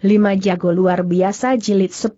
Lima jago luar biasa jilid 10.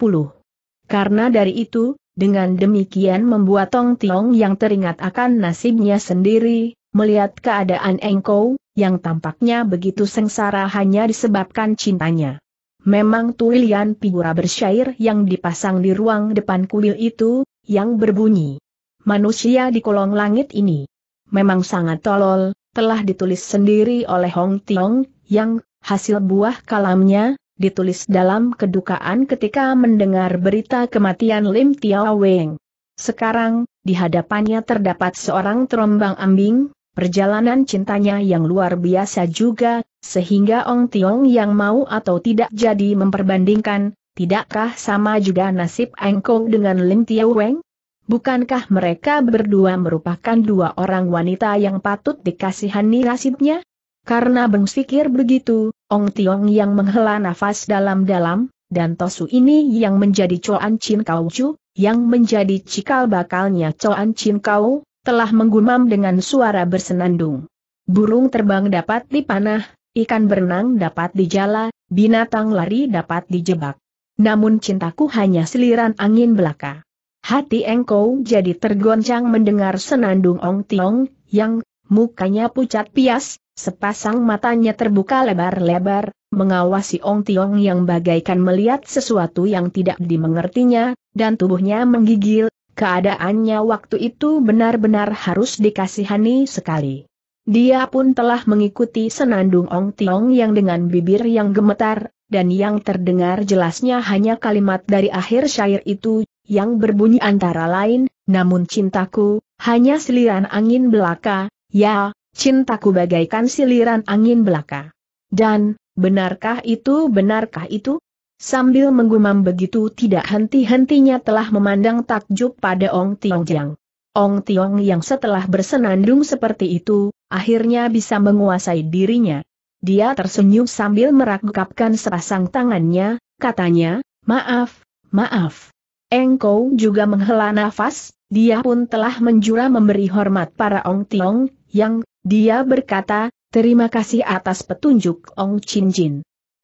Karena dari itu, dengan demikian membuat Tong Tiong yang teringat akan nasibnya sendiri, melihat keadaan Engkau, yang tampaknya begitu sengsara hanya disebabkan cintanya. Memang Tuilian figura bersyair yang dipasang di ruang depan kuil itu, yang berbunyi. Manusia di kolong langit ini. Memang sangat tolol, telah ditulis sendiri oleh Hong Tiong, yang, hasil buah kalamnya, ditulis dalam kedukaan ketika mendengar berita kematian Lim Tiao Weng. Sekarang, di hadapannya terdapat seorang terombang ambing, perjalanan cintanya yang luar biasa juga, sehingga Ong Tiong yang mau atau tidak jadi memperbandingkan, tidakkah sama juga nasib Engkong dengan Lim Tiao Weng? Bukankah mereka berdua merupakan dua orang wanita yang patut dikasihani nasibnya? Karena Beng begitu, Ong Tiong yang menghela nafas dalam-dalam, dan Tosu ini yang menjadi Coan Chin Kau Chu, yang menjadi cikal bakalnya Coan Chin Kau, telah menggumam dengan suara bersenandung. Burung terbang dapat dipanah, ikan berenang dapat dijala, binatang lari dapat dijebak. Namun cintaku hanya seliran angin belaka. Hati engkau jadi tergoncang mendengar senandung Ong Tiong, yang mukanya pucat pias, Sepasang matanya terbuka lebar-lebar, mengawasi Ong Tiong yang bagaikan melihat sesuatu yang tidak dimengertinya, dan tubuhnya menggigil, keadaannya waktu itu benar-benar harus dikasihani sekali. Dia pun telah mengikuti senandung Ong Tiong yang dengan bibir yang gemetar, dan yang terdengar jelasnya hanya kalimat dari akhir syair itu, yang berbunyi antara lain, namun cintaku, hanya seliran angin belaka, ya, Cintaku bagaikan siliran angin belaka. Dan, benarkah itu benarkah itu? Sambil menggumam begitu tidak henti-hentinya telah memandang takjub pada Ong Jiang. Ong Tiong yang setelah bersenandung seperti itu, akhirnya bisa menguasai dirinya. Dia tersenyum sambil merakukapkan sepasang tangannya, katanya, maaf, maaf. Engkau juga menghela nafas, dia pun telah menjura memberi hormat para Ong Tiong, yang, dia berkata, terima kasih atas petunjuk Ong Chin Jin.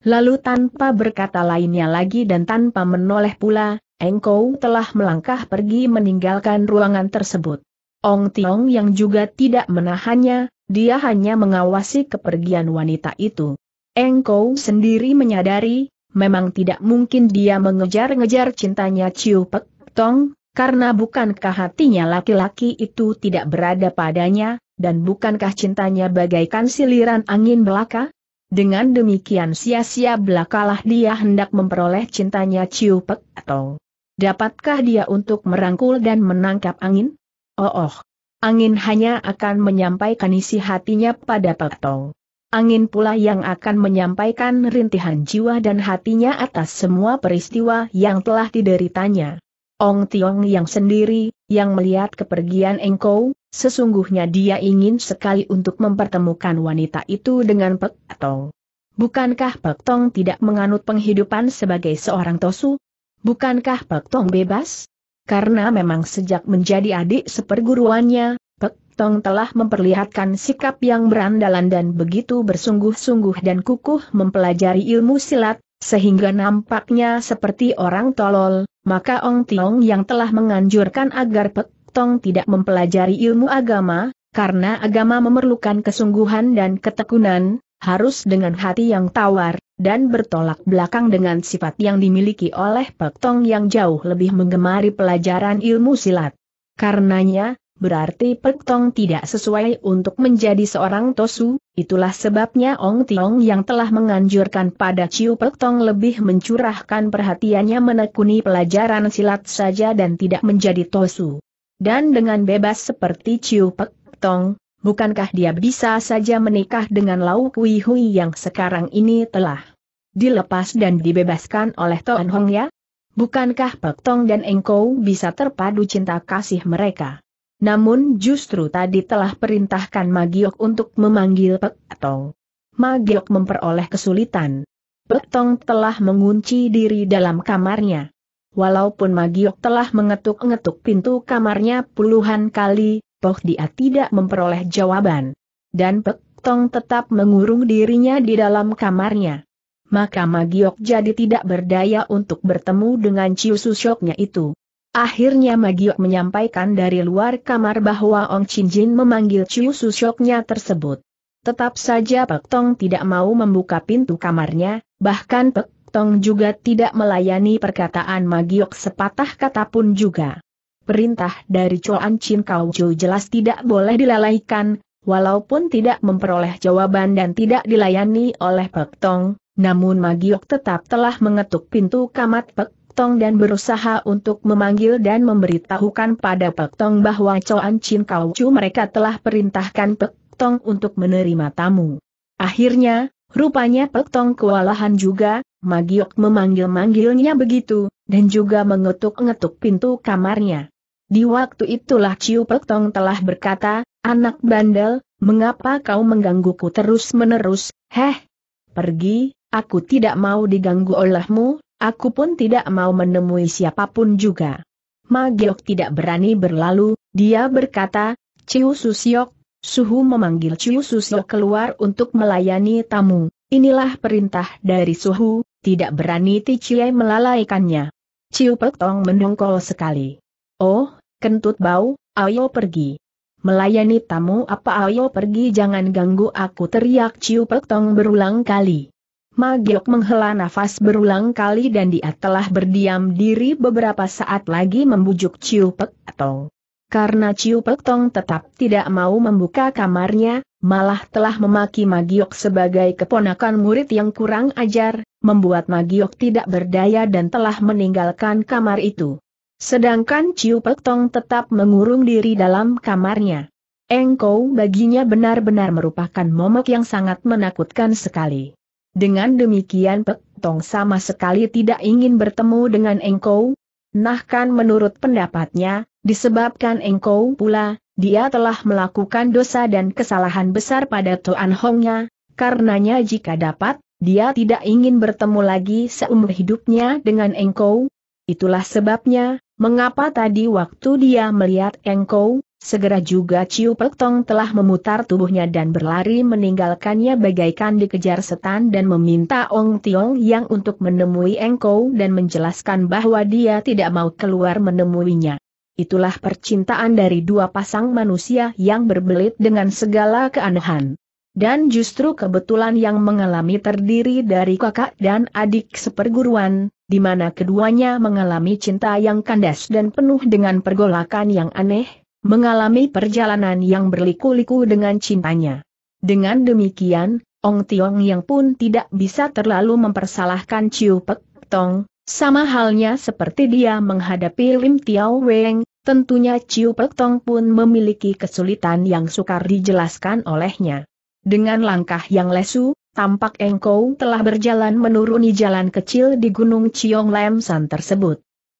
Lalu tanpa berkata lainnya lagi dan tanpa menoleh pula, Engkau telah melangkah pergi meninggalkan ruangan tersebut. Ong Tiong yang juga tidak menahannya, dia hanya mengawasi kepergian wanita itu. Engkau sendiri menyadari, memang tidak mungkin dia mengejar-ngejar cintanya Ciu Pek Tong, karena bukankah hatinya laki-laki itu tidak berada padanya, dan bukankah cintanya bagaikan siliran angin belaka? Dengan demikian sia-sia belakalah dia hendak memperoleh cintanya Ciu atau dapatkah dia untuk merangkul dan menangkap angin? Oh, oh. Angin hanya akan menyampaikan isi hatinya pada petong. Angin pula yang akan menyampaikan rintihan jiwa dan hatinya atas semua peristiwa yang telah dideritanya. Ong Tiong yang sendiri, yang melihat kepergian Engkau, sesungguhnya dia ingin sekali untuk mempertemukan wanita itu dengan Pek Tong. Bukankah Pek Tong tidak menganut penghidupan sebagai seorang tosu? Bukankah Pek Tong bebas? Karena memang sejak menjadi adik seperguruannya, Pek Tong telah memperlihatkan sikap yang berandalan dan begitu bersungguh-sungguh dan kukuh mempelajari ilmu silat, sehingga nampaknya seperti orang tolol, maka Ong Tiong yang telah menganjurkan agar Pek Tong tidak mempelajari ilmu agama, karena agama memerlukan kesungguhan dan ketekunan, harus dengan hati yang tawar, dan bertolak belakang dengan sifat yang dimiliki oleh Pek Tong yang jauh lebih menggemari pelajaran ilmu silat. Karenanya, berarti Pek Tong tidak sesuai untuk menjadi seorang Tosu, itulah sebabnya Ong Tiong yang telah menganjurkan pada Ciu Pek Tong lebih mencurahkan perhatiannya menekuni pelajaran silat saja dan tidak menjadi Tosu. Dan dengan bebas seperti Ciu Pek Tong, bukankah dia bisa saja menikah dengan Lau Kui Hui yang sekarang ini telah dilepas dan dibebaskan oleh Toan Hong ya? Bukankah Pek Tong dan Engkau bisa terpadu cinta kasih mereka? Namun justru tadi telah perintahkan Magiok untuk memanggil Pek Tong. Magiok memperoleh kesulitan. Pek Tong telah mengunci diri dalam kamarnya. Walaupun Magiok telah mengetuk-ngetuk pintu kamarnya puluhan kali, Poh dia tidak memperoleh jawaban. Dan Pek Tong tetap mengurung dirinya di dalam kamarnya maka Magiok jadi tidak berdaya untuk bertemu dengan Ciususyoknya itu. Akhirnya Magiok menyampaikan dari luar kamar bahwa Ong Chin Jin memanggil Chiu Susyoknya tersebut. Tetap saja Pek Tong tidak mau membuka pintu kamarnya, bahkan Pek Tong juga tidak melayani perkataan Magiok sepatah kata pun juga. Perintah dari Chuan Chin Kau jelas tidak boleh dilalaikan, walaupun tidak memperoleh jawaban dan tidak dilayani oleh Pek Tong, namun Magiok tetap telah mengetuk pintu kamar Pek Tong dan berusaha untuk memanggil dan memberitahukan pada Pek Tong bahwa Coan Chin Kau Chu mereka telah perintahkan Pek Tong untuk menerima tamu. Akhirnya, rupanya Pek Tong kewalahan juga, Magiok memanggil-manggilnya begitu, dan juga mengetuk-ngetuk pintu kamarnya. Di waktu itulah Ciu Pek Tong telah berkata, Anak bandel, mengapa kau menggangguku terus-menerus, heh? Pergi, aku tidak mau diganggu olehmu, Aku pun tidak mau menemui siapapun juga. Magiok tidak berani berlalu, dia berkata, Ciu Susiok, Suhu memanggil Ciu Susiok keluar untuk melayani tamu. Inilah perintah dari Suhu, tidak berani Ticiai melalaikannya. Ciu Pek Tong mendongkol sekali. Oh, kentut bau, ayo pergi. Melayani tamu apa ayo pergi jangan ganggu aku teriak Ciu Pek Tong berulang kali. Magiok menghela nafas berulang kali dan dia telah berdiam diri beberapa saat lagi membujuk Ciu Pek Tong. Karena Ciu Pek Tong tetap tidak mau membuka kamarnya, malah telah memaki Magiok sebagai keponakan murid yang kurang ajar, membuat Magiok tidak berdaya dan telah meninggalkan kamar itu. Sedangkan Ciu Pek Tong tetap mengurung diri dalam kamarnya. Engkau baginya benar-benar merupakan momok yang sangat menakutkan sekali. Dengan demikian Pek Tong sama sekali tidak ingin bertemu dengan Engkau. Nah kan menurut pendapatnya, disebabkan Engkau pula, dia telah melakukan dosa dan kesalahan besar pada Tuan Hongnya, karenanya jika dapat, dia tidak ingin bertemu lagi seumur hidupnya dengan Engkau. Itulah sebabnya, mengapa tadi waktu dia melihat Engkau, Segera juga Ciu Pek Tong telah memutar tubuhnya dan berlari meninggalkannya bagaikan dikejar setan dan meminta Ong Tiong yang untuk menemui Engkau dan menjelaskan bahwa dia tidak mau keluar menemuinya. Itulah percintaan dari dua pasang manusia yang berbelit dengan segala keanehan. Dan justru kebetulan yang mengalami terdiri dari kakak dan adik seperguruan, di mana keduanya mengalami cinta yang kandas dan penuh dengan pergolakan yang aneh, mengalami perjalanan yang berliku-liku dengan cintanya. Dengan demikian, Ong Tiong yang pun tidak bisa terlalu mempersalahkan Chiu Pek Tong, sama halnya seperti dia menghadapi Lim Tiao Weng, tentunya Chiu Pek Tong pun memiliki kesulitan yang sukar dijelaskan olehnya. Dengan langkah yang lesu, tampak Engkau telah berjalan menuruni jalan kecil di Gunung Chiong Lam San tersebut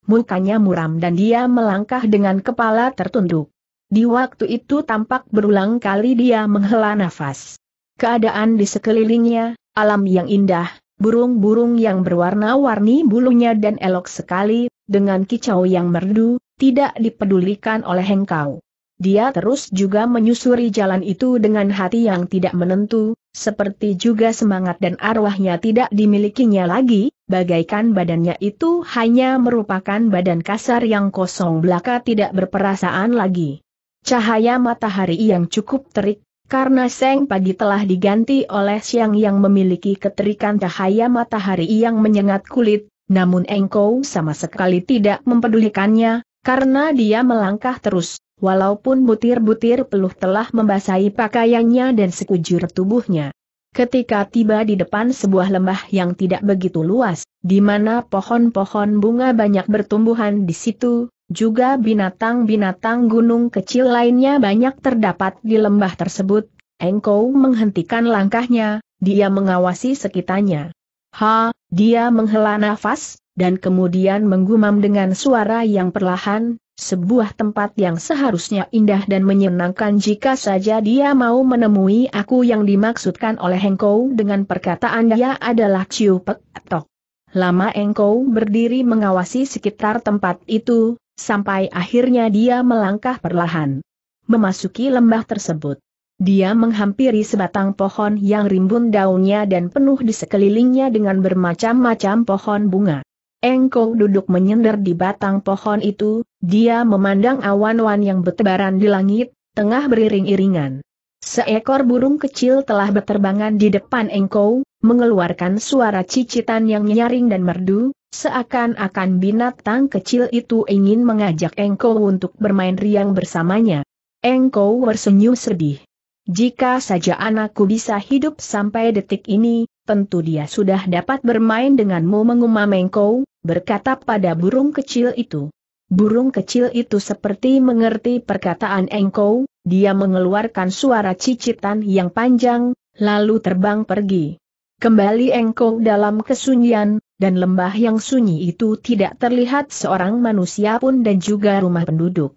mukanya muram dan dia melangkah dengan kepala tertunduk. Di waktu itu tampak berulang kali dia menghela nafas. Keadaan di sekelilingnya, alam yang indah, burung-burung yang berwarna-warni bulunya dan elok sekali, dengan kicau yang merdu, tidak dipedulikan oleh engkau. Dia terus juga menyusuri jalan itu dengan hati yang tidak menentu, seperti juga semangat dan arwahnya tidak dimilikinya lagi, bagaikan badannya itu hanya merupakan badan kasar yang kosong belaka tidak berperasaan lagi. Cahaya matahari yang cukup terik, karena seng pagi telah diganti oleh siang yang memiliki keterikan cahaya matahari yang menyengat kulit, namun engkau sama sekali tidak mempedulikannya, karena dia melangkah terus, walaupun butir-butir peluh telah membasahi pakaiannya dan sekujur tubuhnya. Ketika tiba di depan sebuah lembah yang tidak begitu luas, di mana pohon-pohon bunga banyak bertumbuhan di situ, juga binatang-binatang gunung kecil lainnya banyak terdapat di lembah tersebut, Engkau menghentikan langkahnya, dia mengawasi sekitarnya. Ha, dia menghela nafas, dan kemudian menggumam dengan suara yang perlahan, sebuah tempat yang seharusnya indah dan menyenangkan jika saja dia mau menemui aku yang dimaksudkan oleh Engkau dengan perkataan dia adalah Ciu Pek Tok. Lama Engkau berdiri mengawasi sekitar tempat itu, sampai akhirnya dia melangkah perlahan. Memasuki lembah tersebut. Dia menghampiri sebatang pohon yang rimbun daunnya dan penuh di sekelilingnya dengan bermacam-macam pohon bunga. Engkau duduk menyender di batang pohon itu, dia memandang awan-awan yang bertebaran di langit, tengah beriring-iringan. Seekor burung kecil telah berterbangan di depan engkau, mengeluarkan suara cicitan yang nyaring dan merdu, seakan-akan binatang kecil itu ingin mengajak engkau untuk bermain riang bersamanya. Engkau tersenyum sedih. Jika saja anakku bisa hidup sampai detik ini, tentu dia sudah dapat bermain denganmu mengumam engkau, berkata pada burung kecil itu. Burung kecil itu seperti mengerti perkataan engkau, dia mengeluarkan suara cicitan yang panjang, lalu terbang pergi. Kembali engkau dalam kesunyian, dan lembah yang sunyi itu tidak terlihat seorang manusia pun dan juga rumah penduduk.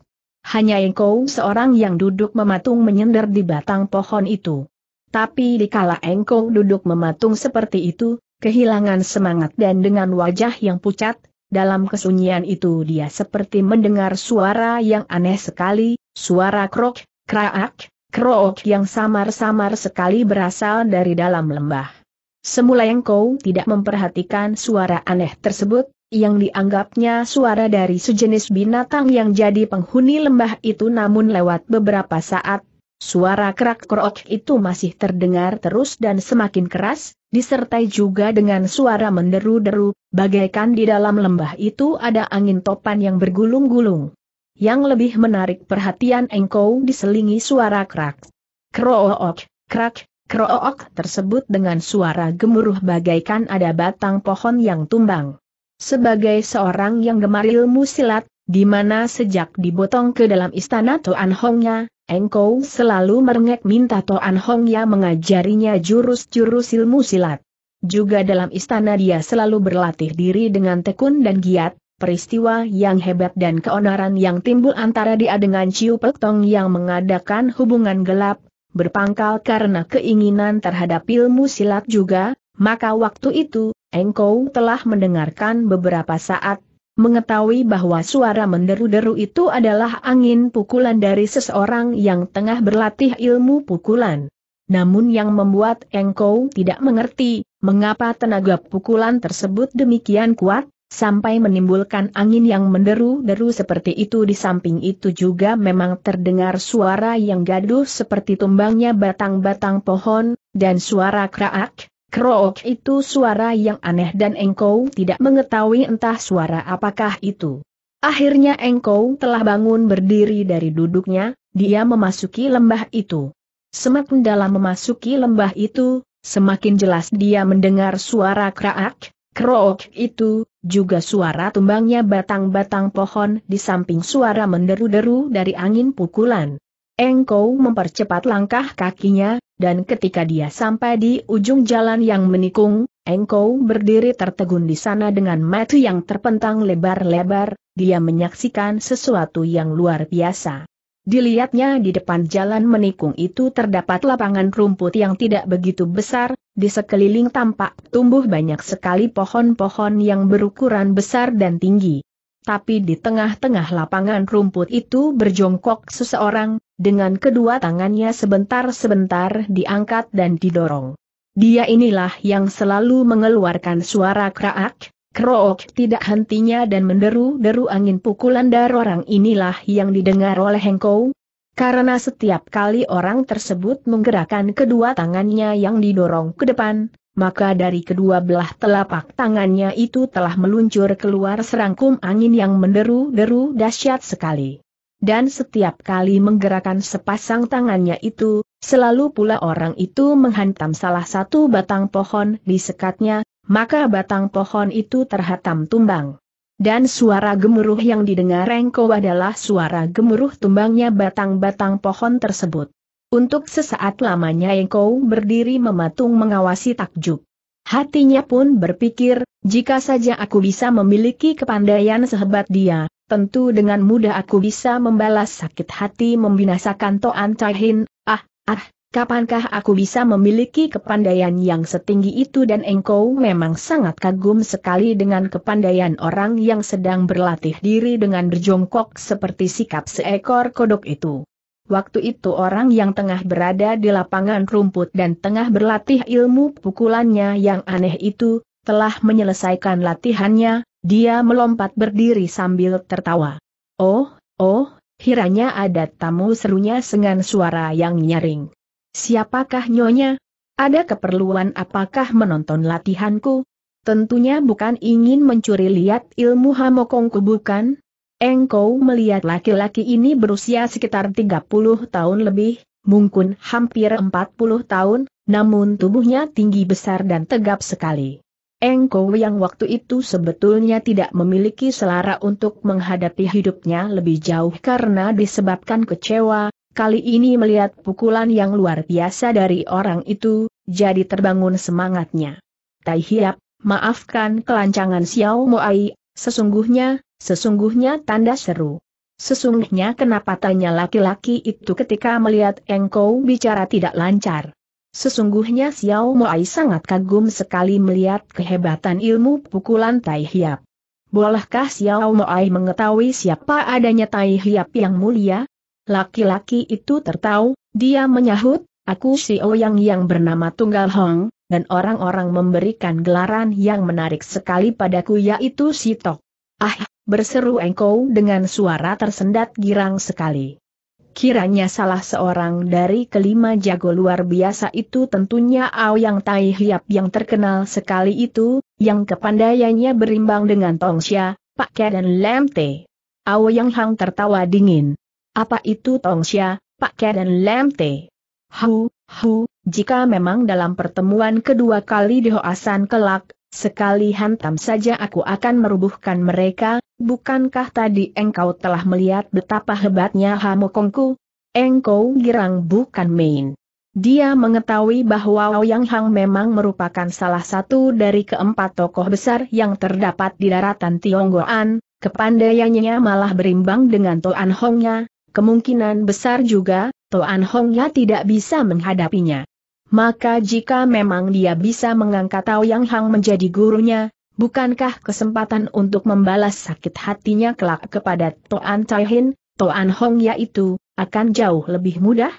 Hanya engkau seorang yang duduk mematung menyender di batang pohon itu. Tapi dikala engkau duduk mematung seperti itu, kehilangan semangat dan dengan wajah yang pucat, dalam kesunyian itu dia seperti mendengar suara yang aneh sekali, suara krok, kraak, krok yang samar-samar sekali berasal dari dalam lembah. Semula yang kau tidak memperhatikan suara aneh tersebut, yang dianggapnya suara dari sejenis binatang yang jadi penghuni lembah itu namun lewat beberapa saat, Suara kerak kerok itu masih terdengar terus dan semakin keras, disertai juga dengan suara menderu-deru, bagaikan di dalam lembah itu ada angin topan yang bergulung-gulung. Yang lebih menarik perhatian engkau diselingi suara kerak. Krook, kerak krook tersebut dengan suara gemuruh bagaikan ada batang pohon yang tumbang. Sebagai seorang yang gemar ilmu silat, di mana sejak dibotong ke dalam istana Toan Hongnya, Engkau selalu merengek minta Toan Hongnya mengajarinya jurus-jurus ilmu silat. Juga dalam istana dia selalu berlatih diri dengan tekun dan giat, peristiwa yang hebat dan keonaran yang timbul antara dia dengan Ciu Pek Tong yang mengadakan hubungan gelap, berpangkal karena keinginan terhadap ilmu silat juga, maka waktu itu, Engkau telah mendengarkan beberapa saat mengetahui bahwa suara menderu-deru itu adalah angin pukulan dari seseorang yang tengah berlatih ilmu pukulan. Namun yang membuat Engkau tidak mengerti, mengapa tenaga pukulan tersebut demikian kuat, sampai menimbulkan angin yang menderu-deru seperti itu di samping itu juga memang terdengar suara yang gaduh seperti tumbangnya batang-batang pohon, dan suara kraak, Krook itu suara yang aneh dan engkau tidak mengetahui entah suara apakah itu. Akhirnya engkau telah bangun berdiri dari duduknya, dia memasuki lembah itu. Semakin dalam memasuki lembah itu, semakin jelas dia mendengar suara kraak, Krook itu, juga suara tumbangnya batang-batang pohon di samping suara menderu-deru dari angin pukulan. Engkau mempercepat langkah kakinya, dan ketika dia sampai di ujung jalan yang menikung, Engkau berdiri tertegun di sana dengan mata yang terpentang lebar-lebar, dia menyaksikan sesuatu yang luar biasa. Dilihatnya di depan jalan menikung itu terdapat lapangan rumput yang tidak begitu besar, di sekeliling tampak tumbuh banyak sekali pohon-pohon yang berukuran besar dan tinggi. Tapi di tengah-tengah lapangan rumput itu berjongkok seseorang, dengan kedua tangannya sebentar-sebentar diangkat dan didorong. Dia inilah yang selalu mengeluarkan suara kraak, krook tidak hentinya dan menderu-deru angin pukulan dar orang inilah yang didengar oleh Hengkou. Karena setiap kali orang tersebut menggerakkan kedua tangannya yang didorong ke depan, maka dari kedua belah telapak tangannya itu telah meluncur keluar serangkum angin yang menderu-deru dahsyat sekali. Dan setiap kali menggerakkan sepasang tangannya itu, selalu pula orang itu menghantam salah satu batang pohon di sekatnya, maka batang pohon itu terhantam tumbang. Dan suara gemuruh yang didengar Rengko adalah suara gemuruh tumbangnya batang-batang pohon tersebut. Untuk sesaat lamanya Engkau berdiri mematung mengawasi takjub. Hatinya pun berpikir, jika saja aku bisa memiliki kepandaian sehebat dia, tentu dengan mudah aku bisa membalas sakit hati membinasakan Toan Cahin, ah, ah, kapankah aku bisa memiliki kepandaian yang setinggi itu dan engkau memang sangat kagum sekali dengan kepandaian orang yang sedang berlatih diri dengan berjongkok seperti sikap seekor kodok itu. Waktu itu orang yang tengah berada di lapangan rumput dan tengah berlatih ilmu pukulannya yang aneh itu, telah menyelesaikan latihannya, dia melompat berdiri sambil tertawa. Oh, oh, hiranya ada tamu serunya dengan suara yang nyaring. Siapakah nyonya? Ada keperluan apakah menonton latihanku? Tentunya bukan ingin mencuri lihat ilmu hamokongku bukan? Engkau melihat laki-laki ini berusia sekitar 30 tahun lebih, mungkin hampir 40 tahun, namun tubuhnya tinggi besar dan tegap sekali. Engkau yang waktu itu sebetulnya tidak memiliki selara untuk menghadapi hidupnya lebih jauh karena disebabkan kecewa, kali ini melihat pukulan yang luar biasa dari orang itu, jadi terbangun semangatnya. Tai Hiap, maafkan kelancangan Xiao Moai, sesungguhnya, Sesungguhnya tanda seru. Sesungguhnya kenapa tanya laki-laki itu ketika melihat engkau bicara tidak lancar. Sesungguhnya Xiao Moai sangat kagum sekali melihat kehebatan ilmu pukulan Tai Hiap. Bolehkah Xiao Moai mengetahui siapa adanya Tai Hiap yang mulia? Laki-laki itu tertawa, dia menyahut, aku si Ouyang yang bernama Tunggal Hong, dan orang-orang memberikan gelaran yang menarik sekali padaku yaitu Sitok. Ah, berseru engkau dengan suara tersendat girang sekali. Kiranya salah seorang dari kelima jago luar biasa itu tentunya Ao yang Tai Hiap yang terkenal sekali itu, yang kepandaiannya berimbang dengan Tong Xia, Pak Ke dan Lem Te. yang Hang tertawa dingin. Apa itu Tong Xia, Pak Ke dan Lem Te? Hu, hu, jika memang dalam pertemuan kedua kali di Hoasan kelak, Sekali hantam saja aku akan merubuhkan mereka, bukankah tadi engkau telah melihat betapa hebatnya Hamokongku? Engkau girang bukan main. Dia mengetahui bahwa Ouyang Hang memang merupakan salah satu dari keempat tokoh besar yang terdapat di daratan Tionggoan, kepandaiannya malah berimbang dengan Toan Hongnya, kemungkinan besar juga, Toan Hongnya tidak bisa menghadapinya. Maka jika memang dia bisa mengangkat Tao Yang Hang menjadi gurunya, bukankah kesempatan untuk membalas sakit hatinya kelak kepada Toan Tai Hin, Toan Hong yaitu, akan jauh lebih mudah?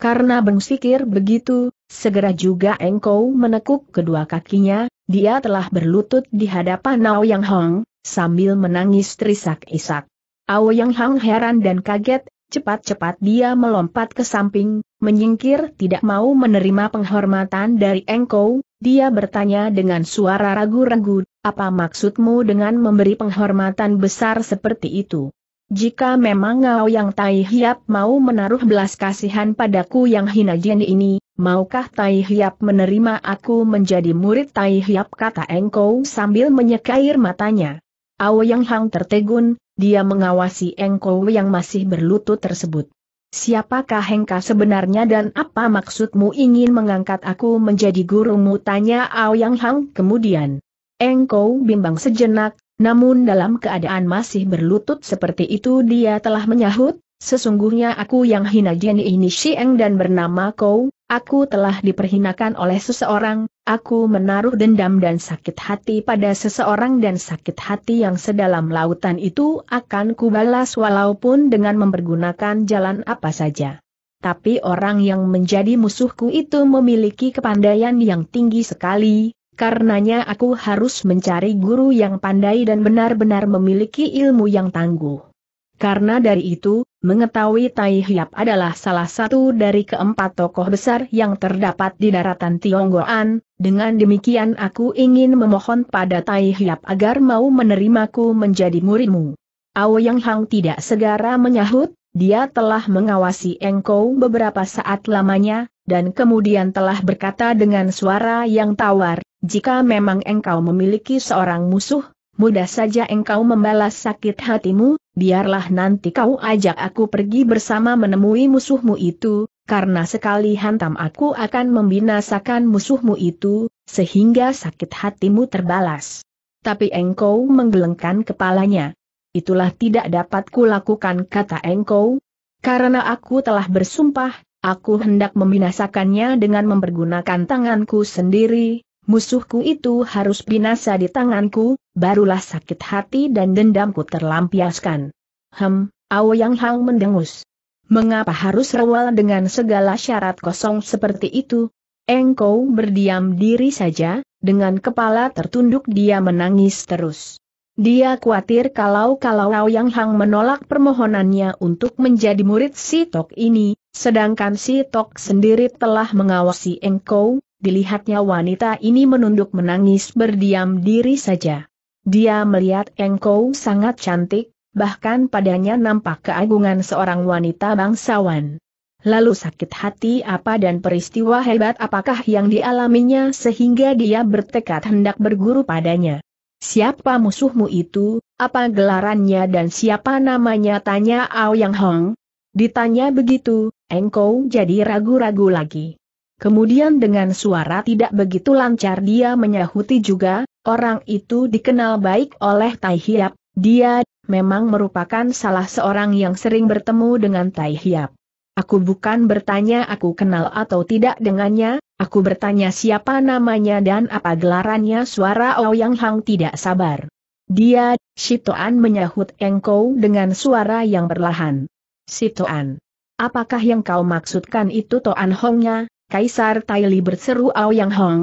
Karena bengsikir begitu, segera juga Engkau menekuk kedua kakinya, dia telah berlutut di hadapan Ao Yang Hong, sambil menangis terisak-isak. Ao Yang Hang heran dan kaget, cepat-cepat dia melompat ke samping, menyingkir tidak mau menerima penghormatan dari engkau, dia bertanya dengan suara ragu-ragu, apa maksudmu dengan memberi penghormatan besar seperti itu? Jika memang ngau Yang Tai Hiap mau menaruh belas kasihan padaku yang hina jeni ini, maukah Tai Hiap menerima aku menjadi murid Tai Hiap kata engkau sambil menyekair matanya. Ao Yang Hang tertegun, dia mengawasi engkau yang masih berlutut tersebut. Siapakah Hengka sebenarnya dan apa maksudmu ingin mengangkat aku menjadi gurumu? Tanya Aoyang Hang kemudian. Engkau bimbang sejenak, namun dalam keadaan masih berlutut seperti itu dia telah menyahut, Sesungguhnya aku yang hina jeni ini Eng dan bernama Kou. Aku telah diperhinakan oleh seseorang, aku menaruh dendam dan sakit hati pada seseorang dan sakit hati yang sedalam lautan itu akan kubalas walaupun dengan mempergunakan jalan apa saja. Tapi orang yang menjadi musuhku itu memiliki kepandaian yang tinggi sekali, karenanya aku harus mencari guru yang pandai dan benar-benar memiliki ilmu yang tangguh. Karena dari itu, mengetahui Tai Hiap adalah salah satu dari keempat tokoh besar yang terdapat di daratan Tionggoan, dengan demikian aku ingin memohon pada Tai Hiap agar mau menerimaku menjadi muridmu. Yang Hang tidak segera menyahut, dia telah mengawasi engkau beberapa saat lamanya, dan kemudian telah berkata dengan suara yang tawar, jika memang engkau memiliki seorang musuh, mudah saja engkau membalas sakit hatimu, biarlah nanti kau ajak aku pergi bersama menemui musuhmu itu, karena sekali hantam aku akan membinasakan musuhmu itu, sehingga sakit hatimu terbalas. Tapi engkau menggelengkan kepalanya. Itulah tidak dapat kulakukan kata engkau, karena aku telah bersumpah, aku hendak membinasakannya dengan mempergunakan tanganku sendiri, Musuhku itu harus binasa di tanganku, barulah sakit hati dan dendamku terlampiaskan. Hem, Yang Hang mendengus. Mengapa harus rewel dengan segala syarat kosong seperti itu? Engkau berdiam diri saja, dengan kepala tertunduk dia menangis terus. Dia khawatir kalau-kalau Yang Hang menolak permohonannya untuk menjadi murid si Tok ini, sedangkan si Tok sendiri telah mengawasi Engkau, dilihatnya wanita ini menunduk menangis berdiam diri saja. Dia melihat Engkau sangat cantik, bahkan padanya nampak keagungan seorang wanita bangsawan. Lalu sakit hati apa dan peristiwa hebat apakah yang dialaminya sehingga dia bertekad hendak berguru padanya. Siapa musuhmu itu, apa gelarannya dan siapa namanya tanya Ao Yang Hong? Ditanya begitu, Engkau jadi ragu-ragu lagi. Kemudian dengan suara tidak begitu lancar dia menyahuti juga, orang itu dikenal baik oleh Tai Hiap, dia memang merupakan salah seorang yang sering bertemu dengan Tai Hiap. Aku bukan bertanya aku kenal atau tidak dengannya, aku bertanya siapa namanya dan apa gelarannya suara Ouyang Hang tidak sabar. Dia, Sitoan menyahut engkau dengan suara yang perlahan. Sitoan. Apakah yang kau maksudkan itu Toan Hongnya? Kaisar Taili berseru Yang Hong.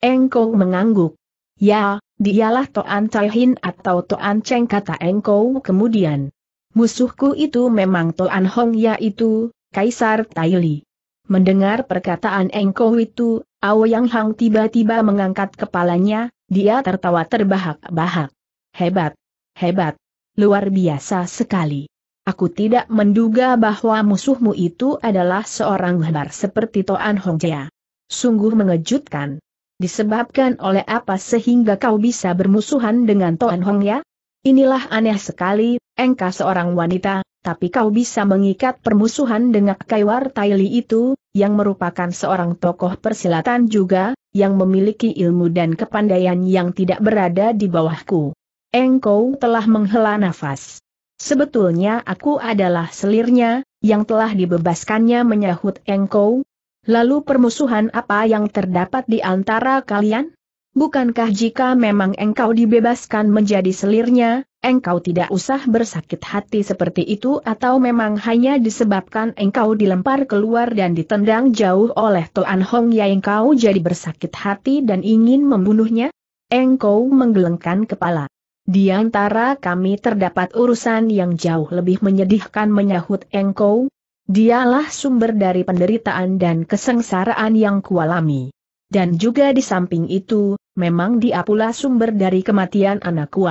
Engkau mengangguk. Ya, dialah Toan Tai Hin atau Toan Cheng kata engkau kemudian. Musuhku itu memang Toan Hong yaitu, Kaisar Taili. Mendengar perkataan engkau itu, Yang Hong tiba-tiba mengangkat kepalanya, dia tertawa terbahak-bahak. Hebat, hebat, luar biasa sekali. Aku tidak menduga bahwa musuhmu itu adalah seorang hebar seperti Toan Hongjia. Sungguh mengejutkan. Disebabkan oleh apa sehingga kau bisa bermusuhan dengan Toan Hong Hongya? Inilah aneh sekali, engkau seorang wanita, tapi kau bisa mengikat permusuhan dengan Kaiwar Taili itu, yang merupakan seorang tokoh persilatan juga, yang memiliki ilmu dan kepandaian yang tidak berada di bawahku. Engkau telah menghela nafas. Sebetulnya aku adalah selirnya, yang telah dibebaskannya menyahut engkau. Lalu permusuhan apa yang terdapat di antara kalian? Bukankah jika memang engkau dibebaskan menjadi selirnya, engkau tidak usah bersakit hati seperti itu atau memang hanya disebabkan engkau dilempar keluar dan ditendang jauh oleh Toan Hong ya engkau jadi bersakit hati dan ingin membunuhnya? Engkau menggelengkan kepala. Di antara kami terdapat urusan yang jauh lebih menyedihkan menyahut engkau. Dialah sumber dari penderitaan dan kesengsaraan yang kualami. Dan juga di samping itu, memang dia pula sumber dari kematian anakku.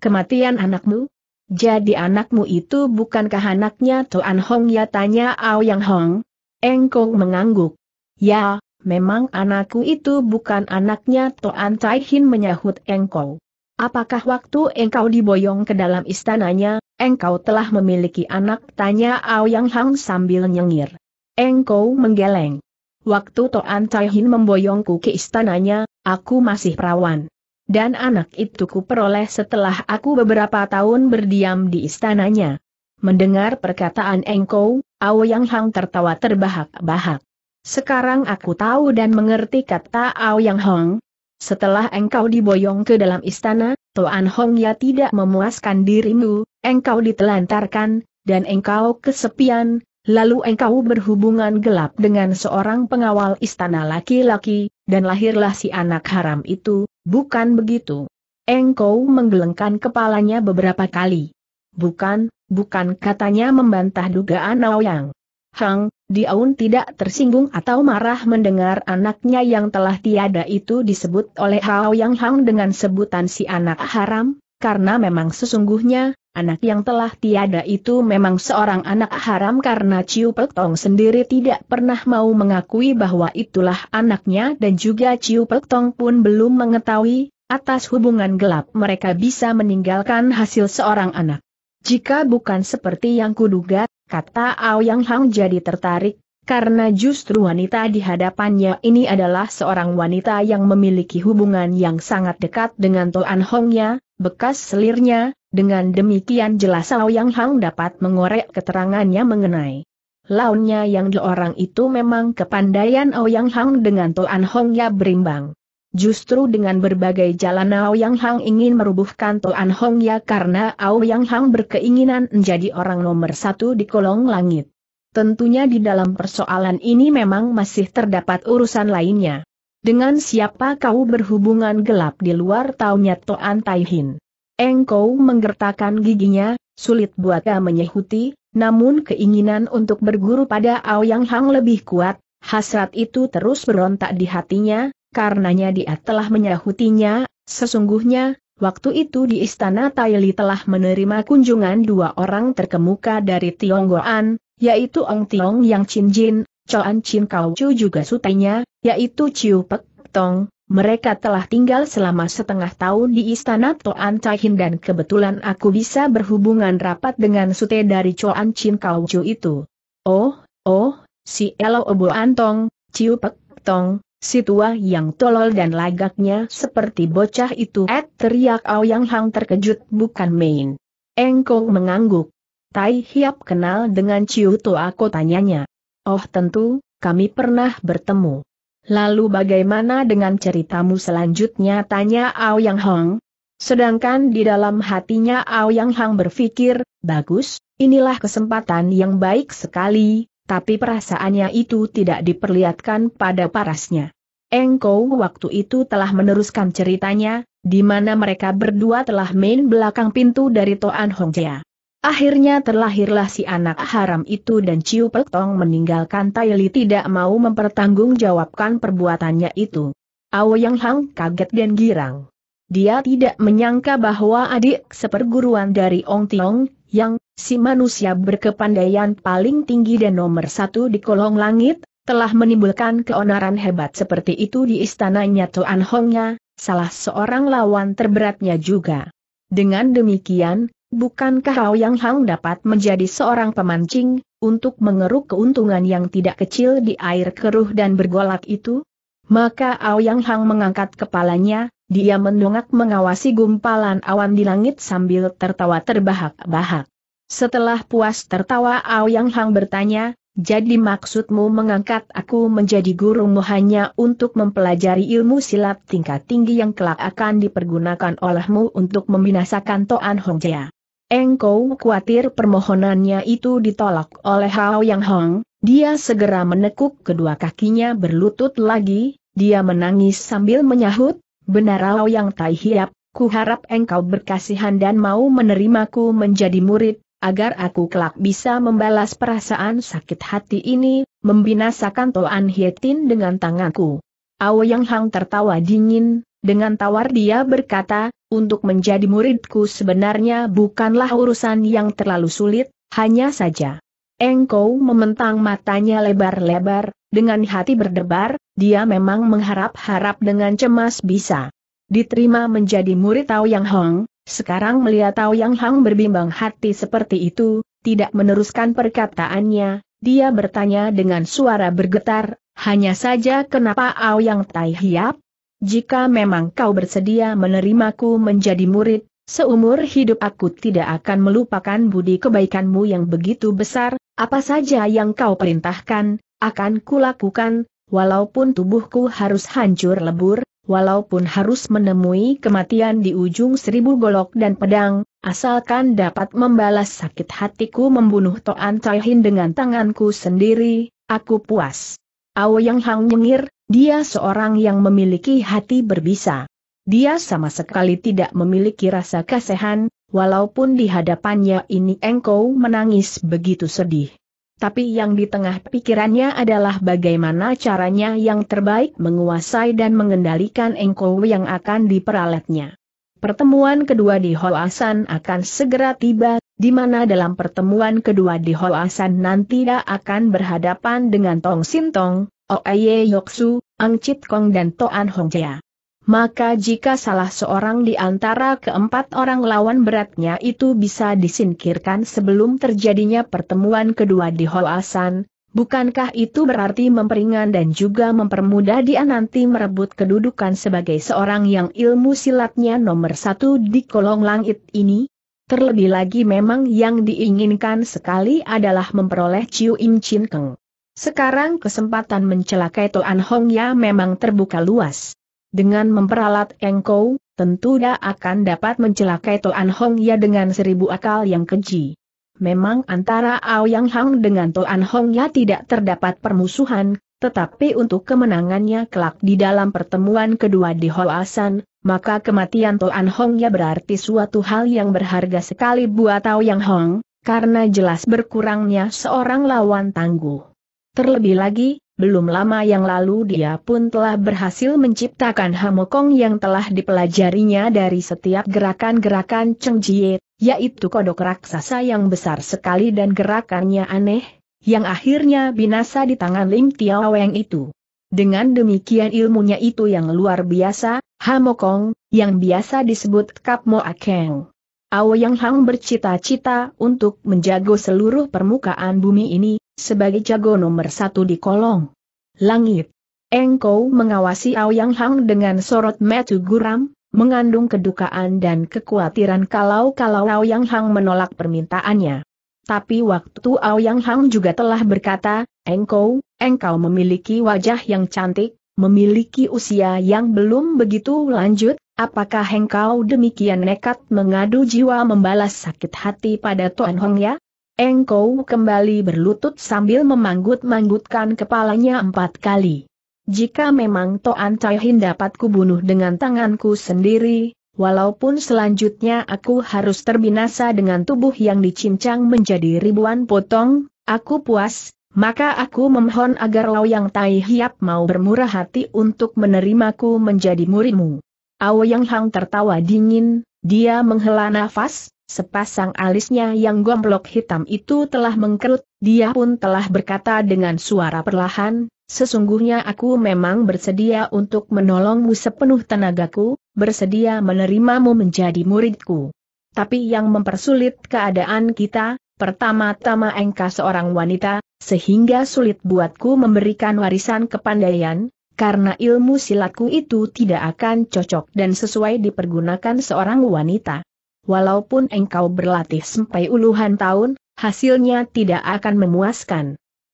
Kematian anakmu? Jadi anakmu itu bukankah anaknya Tuan Hong ya tanya Ao Yang Hong? Engkong mengangguk. Ya, memang anakku itu bukan anaknya Tuan Tai Hin menyahut Engkong. Apakah waktu engkau diboyong ke dalam istananya, engkau telah memiliki anak? Tanya Aoyang Hang sambil nyengir. Engkau menggeleng. Waktu Toan Chai memboyongku ke istananya, aku masih perawan. Dan anak itu ku peroleh setelah aku beberapa tahun berdiam di istananya. Mendengar perkataan engkau, Aoyang Hang tertawa terbahak-bahak. Sekarang aku tahu dan mengerti kata Aoyang Hang, setelah engkau diboyong ke dalam istana, Toan Hong ya tidak memuaskan dirimu, engkau ditelantarkan, dan engkau kesepian, lalu engkau berhubungan gelap dengan seorang pengawal istana laki-laki, dan lahirlah si anak haram itu, bukan begitu? Engkau menggelengkan kepalanya beberapa kali. Bukan, bukan katanya membantah dugaan Aoyang. Hang, Diaun tidak tersinggung atau marah mendengar anaknya yang telah tiada itu disebut oleh Hao Yang Hang dengan sebutan si anak haram, karena memang sesungguhnya, anak yang telah tiada itu memang seorang anak haram karena Ciu Pek Tong sendiri tidak pernah mau mengakui bahwa itulah anaknya dan juga Ciu Pek Tong pun belum mengetahui, atas hubungan gelap mereka bisa meninggalkan hasil seorang anak. Jika bukan seperti yang kuduga, Kata Aoyang Hang jadi tertarik, karena justru wanita di hadapannya ini adalah seorang wanita yang memiliki hubungan yang sangat dekat dengan Toan Hongnya, bekas selirnya, dengan demikian jelas Aoyang Hang dapat mengorek keterangannya mengenai launnya yang dua orang itu memang kepandaian Aoyang Hang dengan Toan Hongnya berimbang. Justru dengan berbagai jalan Yang Hang ingin merubuhkan Toan Hong Ya karena Yang Hang berkeinginan menjadi orang nomor satu di kolong langit. Tentunya di dalam persoalan ini memang masih terdapat urusan lainnya. Dengan siapa kau berhubungan gelap di luar taunya Toan Taihin? Engkau menggertakkan giginya, sulit buat buatnya menyehuti, namun keinginan untuk berguru pada Yang Hang lebih kuat, hasrat itu terus berontak di hatinya, karenanya dia telah menyahutinya, sesungguhnya, waktu itu di Istana Taili telah menerima kunjungan dua orang terkemuka dari Tionggoan, yaitu Ong Tiong Yang Chin Jin, Choan Chin Kau Chu juga sutenya, yaitu Chiu Pek Tong, mereka telah tinggal selama setengah tahun di istana Toan Caihin dan kebetulan aku bisa berhubungan rapat dengan sute dari Choan Chin Kau Chu itu. Oh, oh, si Elo Obo Antong, Chiu Pek Tong, Si tua yang tolol dan lagaknya seperti bocah itu Ed teriak Aoyang Hang terkejut bukan main. Engkau mengangguk. Tai Hiap kenal dengan Ciu Toa tanyanya. Oh tentu, kami pernah bertemu. Lalu bagaimana dengan ceritamu selanjutnya tanya Aoyang Hang? Sedangkan di dalam hatinya Aoyang Hang berpikir, bagus, inilah kesempatan yang baik sekali, tapi perasaannya itu tidak diperlihatkan pada parasnya. Engkau waktu itu telah meneruskan ceritanya, di mana mereka berdua telah main belakang pintu dari Toan Hongjia. Akhirnya terlahirlah si anak haram itu dan Ciu Tong meninggalkan Li tidak mau mempertanggungjawabkan perbuatannya itu. Yang Hang kaget dan girang. Dia tidak menyangka bahwa adik seperguruan dari Ong Tiong, yang, si manusia berkepandaian paling tinggi dan nomor satu di kolong langit, telah menimbulkan keonaran hebat seperti itu di istananya Toan Hongnya, salah seorang lawan terberatnya juga. Dengan demikian, bukankah Yang Hang dapat menjadi seorang pemancing, untuk mengeruk keuntungan yang tidak kecil di air keruh dan bergolak itu? Maka Aoyang Hang mengangkat kepalanya, dia mendongak mengawasi gumpalan awan di langit sambil tertawa terbahak-bahak. Setelah puas tertawa Aoyang Hang bertanya, jadi maksudmu mengangkat aku menjadi gurumu hanya untuk mempelajari ilmu silat tingkat tinggi yang kelak akan dipergunakan olehmu untuk membinasakan Toan Hongjia. Engkau khawatir permohonannya itu ditolak oleh Hao Yang Hong, dia segera menekuk kedua kakinya berlutut lagi, dia menangis sambil menyahut, Benar Rao yang tai hiap, ku harap engkau berkasihan dan mau menerimaku menjadi murid, agar aku kelak bisa membalas perasaan sakit hati ini, membinasakan Toan Hietin dengan tanganku. Yang Hang tertawa dingin, dengan tawar dia berkata, untuk menjadi muridku sebenarnya bukanlah urusan yang terlalu sulit, hanya saja. Engkau mementang matanya lebar-lebar, dengan hati berdebar, dia memang mengharap-harap dengan cemas bisa diterima menjadi murid Tao Yang Hong, sekarang melihat Tao Yang Hong berbimbang hati seperti itu, tidak meneruskan perkataannya, dia bertanya dengan suara bergetar, hanya saja kenapa Ao Yang Tai Hiap? Jika memang kau bersedia menerimaku menjadi murid, seumur hidup aku tidak akan melupakan budi kebaikanmu yang begitu besar, apa saja yang kau perintahkan, akan kulakukan, walaupun tubuhku harus hancur lebur, walaupun harus menemui kematian di ujung seribu golok dan pedang, asalkan dapat membalas sakit hatiku membunuh Toan Taihin dengan tanganku sendiri, aku puas. Ao Yang Hang nyengir, dia seorang yang memiliki hati berbisa. Dia sama sekali tidak memiliki rasa kasihan, walaupun di hadapannya ini engkau menangis begitu sedih. Tapi yang di tengah pikirannya adalah bagaimana caranya yang terbaik menguasai dan mengendalikan engkau yang akan diperalatnya. Pertemuan kedua di Hoasan akan segera tiba, di mana dalam pertemuan kedua di Hoasan nanti dia akan berhadapan dengan Tong Sintong, Oeye Yoksu, Ang Chit Kong dan Toan Jia. Maka jika salah seorang di antara keempat orang lawan beratnya itu bisa disingkirkan sebelum terjadinya pertemuan kedua di Hoasan, bukankah itu berarti memperingan dan juga mempermudah dia nanti merebut kedudukan sebagai seorang yang ilmu silatnya nomor satu di kolong langit ini? Terlebih lagi memang yang diinginkan sekali adalah memperoleh Ciu Im Chin Keng. Sekarang kesempatan mencelakai Toan Hong Ya memang terbuka luas. Dengan memperalat engkau, tentu dia akan dapat mencelakai Toan Hong Ya dengan seribu akal yang keji. Memang antara Ao Yang Hang dengan Toan Hong Ya tidak terdapat permusuhan, tetapi untuk kemenangannya kelak di dalam pertemuan kedua di Hoasan, maka kematian Toan Hong Ya berarti suatu hal yang berharga sekali buat Ao Yang Hong, karena jelas berkurangnya seorang lawan tangguh. Terlebih lagi, belum lama yang lalu dia pun telah berhasil menciptakan hamokong yang telah dipelajarinya dari setiap gerakan-gerakan Cheng Jie, yaitu kodok raksasa yang besar sekali dan gerakannya aneh, yang akhirnya binasa di tangan Lim Tiaweng itu. Dengan demikian ilmunya itu yang luar biasa, hamokong, yang biasa disebut kap moakeng. Ao Yang Hang bercita-cita untuk menjago seluruh permukaan bumi ini, sebagai jago nomor satu di kolong. Langit. Engkau mengawasi Aoyang Hang dengan sorot metu guram, mengandung kedukaan dan kekhawatiran kalau-kalau Aoyang Hang menolak permintaannya. Tapi waktu Aoyang Hang juga telah berkata, engkau, engkau memiliki wajah yang cantik, memiliki usia yang belum begitu lanjut, apakah engkau demikian nekat mengadu jiwa membalas sakit hati pada Tuan Hong ya? Engkau kembali berlutut sambil memanggut-manggutkan kepalanya empat kali. Jika memang Toan Chai Hin dapat kubunuh dengan tanganku sendiri, walaupun selanjutnya aku harus terbinasa dengan tubuh yang dicincang menjadi ribuan potong, aku puas, maka aku memohon agar Yang Tai Hiap mau bermurah hati untuk menerimaku menjadi muridmu. yang Hang tertawa dingin, dia menghela nafas, Sepasang alisnya yang gomblok hitam itu telah mengkerut, dia pun telah berkata dengan suara perlahan, Sesungguhnya aku memang bersedia untuk menolongmu sepenuh tenagaku, bersedia menerimamu menjadi muridku. Tapi yang mempersulit keadaan kita, pertama-tama engkau seorang wanita, sehingga sulit buatku memberikan warisan kepandaian, karena ilmu silatku itu tidak akan cocok dan sesuai dipergunakan seorang wanita walaupun engkau berlatih sampai uluhan tahun, hasilnya tidak akan memuaskan.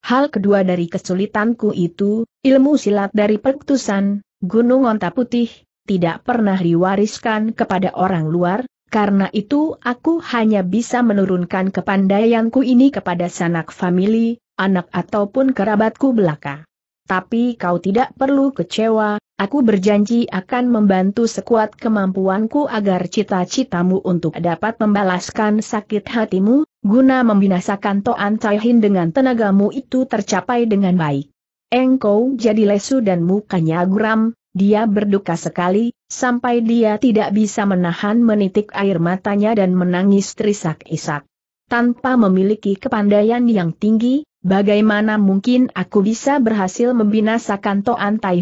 Hal kedua dari kesulitanku itu, ilmu silat dari perkutusan, Gunung Onta Putih, tidak pernah diwariskan kepada orang luar, karena itu aku hanya bisa menurunkan kepandaianku ini kepada sanak famili, anak ataupun kerabatku belaka. Tapi kau tidak perlu kecewa, Aku berjanji akan membantu sekuat kemampuanku agar cita-citamu untuk dapat membalaskan sakit hatimu, guna membinasakan Toan Tai dengan tenagamu itu tercapai dengan baik. Engkau jadi lesu dan mukanya guram, dia berduka sekali, sampai dia tidak bisa menahan menitik air matanya dan menangis terisak-isak. Tanpa memiliki kepandaian yang tinggi, bagaimana mungkin aku bisa berhasil membinasakan Toan Tai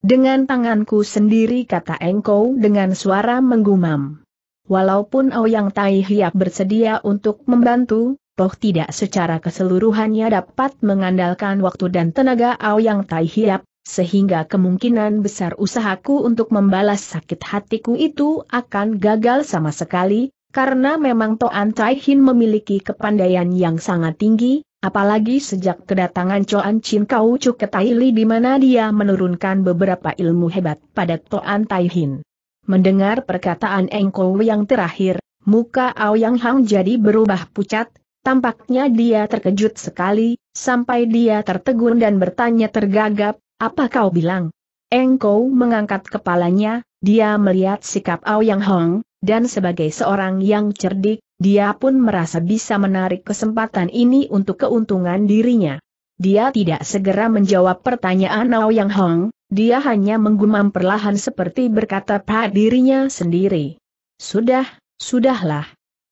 dengan tanganku sendiri kata Engkau dengan suara menggumam. Walaupun Ouyang Tai Hiap bersedia untuk membantu, toh tidak secara keseluruhannya dapat mengandalkan waktu dan tenaga Ouyang Tai Hiap, sehingga kemungkinan besar usahaku untuk membalas sakit hatiku itu akan gagal sama sekali, karena memang Toan Tai Hin memiliki kepandaian yang sangat tinggi, Apalagi sejak kedatangan Choan Chin Kau Chuk ke Taili di mana dia menurunkan beberapa ilmu hebat pada Toan Tai Hin. Mendengar perkataan Engkau yang terakhir, muka Aoyang Hang jadi berubah pucat, tampaknya dia terkejut sekali, sampai dia tertegun dan bertanya tergagap, apa kau bilang? Engkau mengangkat kepalanya, dia melihat sikap Aoyang Hong, dan sebagai seorang yang cerdik, dia pun merasa bisa menarik kesempatan ini untuk keuntungan dirinya. Dia tidak segera menjawab pertanyaan Yang Hong, dia hanya menggumam perlahan seperti berkata pada dirinya sendiri. Sudah, sudahlah.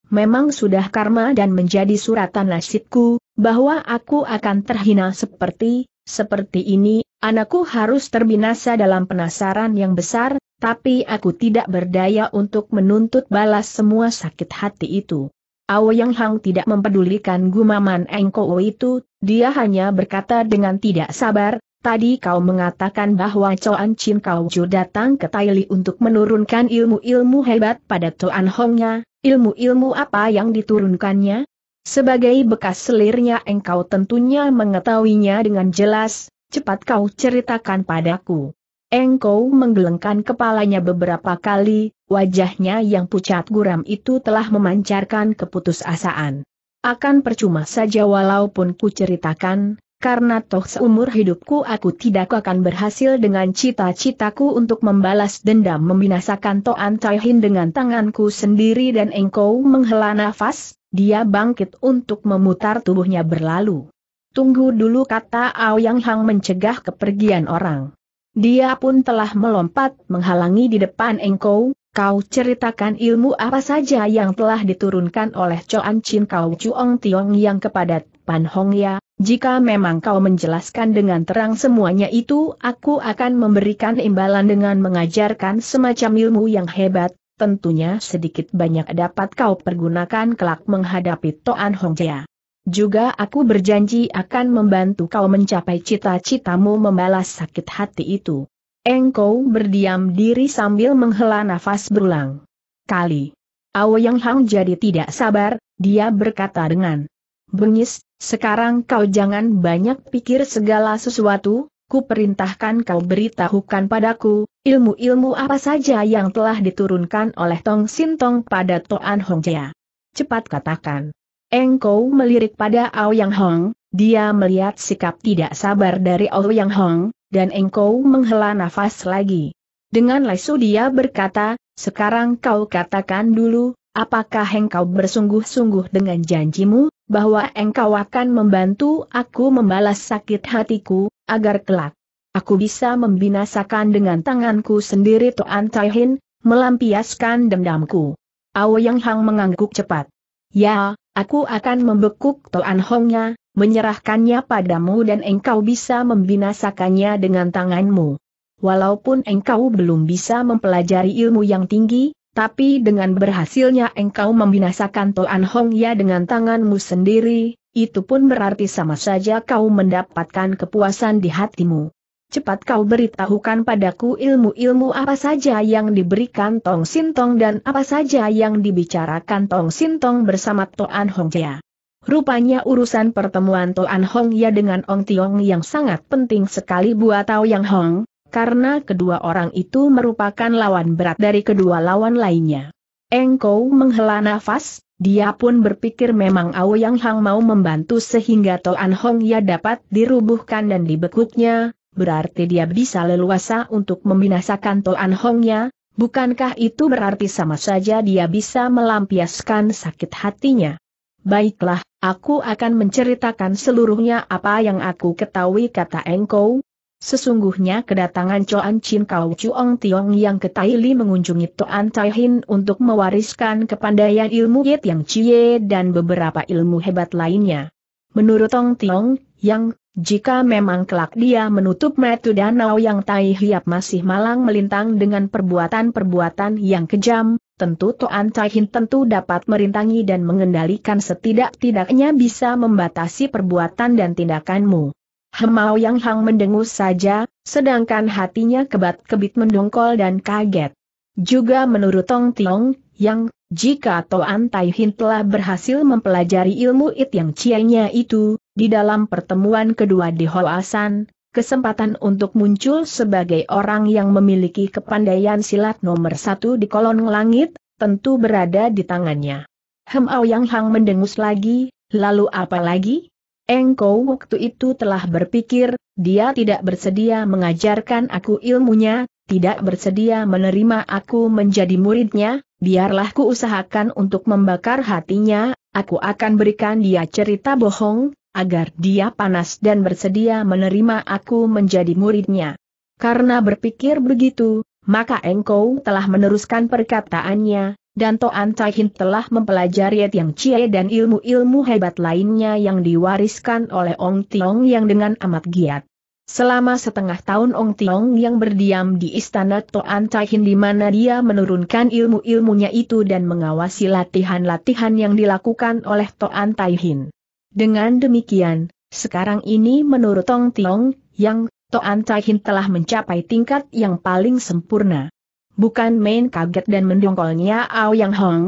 Memang sudah karma dan menjadi suratan nasibku, bahwa aku akan terhina seperti, seperti ini, anakku harus terbinasa dalam penasaran yang besar, tapi aku tidak berdaya untuk menuntut balas semua sakit hati itu. Yang Hang tidak mempedulikan gumaman Engkau itu, dia hanya berkata dengan tidak sabar, tadi kau mengatakan bahwa Chuan Chin Kau Ju datang ke Taili untuk menurunkan ilmu-ilmu hebat pada Chuan Hongnya, ilmu-ilmu apa yang diturunkannya? Sebagai bekas selirnya engkau tentunya mengetahuinya dengan jelas, cepat kau ceritakan padaku. Engkau menggelengkan kepalanya beberapa kali, wajahnya yang pucat guram itu telah memancarkan keputusasaan. Akan percuma saja walaupun ku ceritakan, karena toh seumur hidupku aku tidak akan berhasil dengan cita-citaku untuk membalas dendam membinasakan Toan Taihin dengan tanganku sendiri dan engkau menghela nafas, dia bangkit untuk memutar tubuhnya berlalu. Tunggu dulu kata Aoyang Hang mencegah kepergian orang. Dia pun telah melompat menghalangi di depan engkau, kau ceritakan ilmu apa saja yang telah diturunkan oleh Choan Chin Kau Chuong Tiong yang kepada Pan Hong Ya, jika memang kau menjelaskan dengan terang semuanya itu aku akan memberikan imbalan dengan mengajarkan semacam ilmu yang hebat, tentunya sedikit banyak dapat kau pergunakan kelak menghadapi Toan Hong Ya. Juga aku berjanji akan membantu kau mencapai cita-citamu membalas sakit hati itu. Engkau berdiam diri sambil menghela nafas berulang kali. Yang Hang jadi tidak sabar, dia berkata dengan bengis, sekarang kau jangan banyak pikir segala sesuatu, ku perintahkan kau beritahukan padaku, ilmu-ilmu apa saja yang telah diturunkan oleh Tong Sintong pada Toan Jaya. Cepat katakan. Engkau melirik pada Yang Hong, dia melihat sikap tidak sabar dari Yang Hong, dan engkau menghela nafas lagi. Dengan lesu dia berkata, sekarang kau katakan dulu, apakah engkau bersungguh-sungguh dengan janjimu, bahwa engkau akan membantu aku membalas sakit hatiku, agar kelak aku bisa membinasakan dengan tanganku sendiri Toan Taihin, melampiaskan dendamku. Ao Yang Hong mengangguk cepat. Ya, Aku akan membekuk Toan Hongnya, menyerahkannya padamu dan engkau bisa membinasakannya dengan tanganmu. Walaupun engkau belum bisa mempelajari ilmu yang tinggi, tapi dengan berhasilnya engkau membinasakan Toan Hong Ya dengan tanganmu sendiri, itu pun berarti sama saja kau mendapatkan kepuasan di hatimu cepat kau beritahukan padaku ilmu-ilmu apa saja yang diberikan Tong Sintong dan apa saja yang dibicarakan Tong Sintong bersama Toan Hong Jia. Rupanya urusan pertemuan Toan Hong Ya dengan Ong Tiong yang sangat penting sekali buat Tao Yang Hong, karena kedua orang itu merupakan lawan berat dari kedua lawan lainnya. Engkau menghela nafas, dia pun berpikir memang Ao Yang Hang mau membantu sehingga Toan Hong Ya dapat dirubuhkan dan dibekuknya, berarti dia bisa leluasa untuk membinasakan Toan Hongnya, bukankah itu berarti sama saja dia bisa melampiaskan sakit hatinya? Baiklah, aku akan menceritakan seluruhnya apa yang aku ketahui kata Engkau, Sesungguhnya kedatangan Choan Chin Kau Chuong Tiong yang ke Taili mengunjungi Toan Tai Hin untuk mewariskan kepandaian ilmu Yit Yang Chie dan beberapa ilmu hebat lainnya. Menurut Tong Tiong, yang, jika memang kelak dia menutup metu danau yang Tai Hiap masih malang melintang dengan perbuatan-perbuatan yang kejam, tentu Toan Tai Hin tentu dapat merintangi dan mengendalikan setidak-tidaknya bisa membatasi perbuatan dan tindakanmu. Hemau Yang Hang mendengus saja, sedangkan hatinya kebat-kebit mendongkol dan kaget. Juga menurut Tong Tiong, yang, jika Toan Tai Hin telah berhasil mempelajari ilmu it yang cianya itu, di dalam pertemuan kedua di Hoasan, kesempatan untuk muncul sebagai orang yang memiliki kepandaian silat nomor satu di kolon langit, tentu berada di tangannya. Hem Yang Hang mendengus lagi, lalu apa lagi? Engkau waktu itu telah berpikir, dia tidak bersedia mengajarkan aku ilmunya, tidak bersedia menerima aku menjadi muridnya, biarlah ku usahakan untuk membakar hatinya, aku akan berikan dia cerita bohong, agar dia panas dan bersedia menerima aku menjadi muridnya. Karena berpikir begitu, maka engkau telah meneruskan perkataannya, dan Toan Taihin telah mempelajari yang cie dan ilmu-ilmu hebat lainnya yang diwariskan oleh Ong Tiong yang dengan amat giat. Selama setengah tahun Ong Tiong yang berdiam di istana Toan Hin, di mana dia menurunkan ilmu-ilmunya itu dan mengawasi latihan-latihan yang dilakukan oleh Toan Taihin. Dengan demikian, sekarang ini menurut Ong Tiong, yang Toan Hin telah mencapai tingkat yang paling sempurna. Bukan main kaget dan mendongkolnya Ao Yang Hong.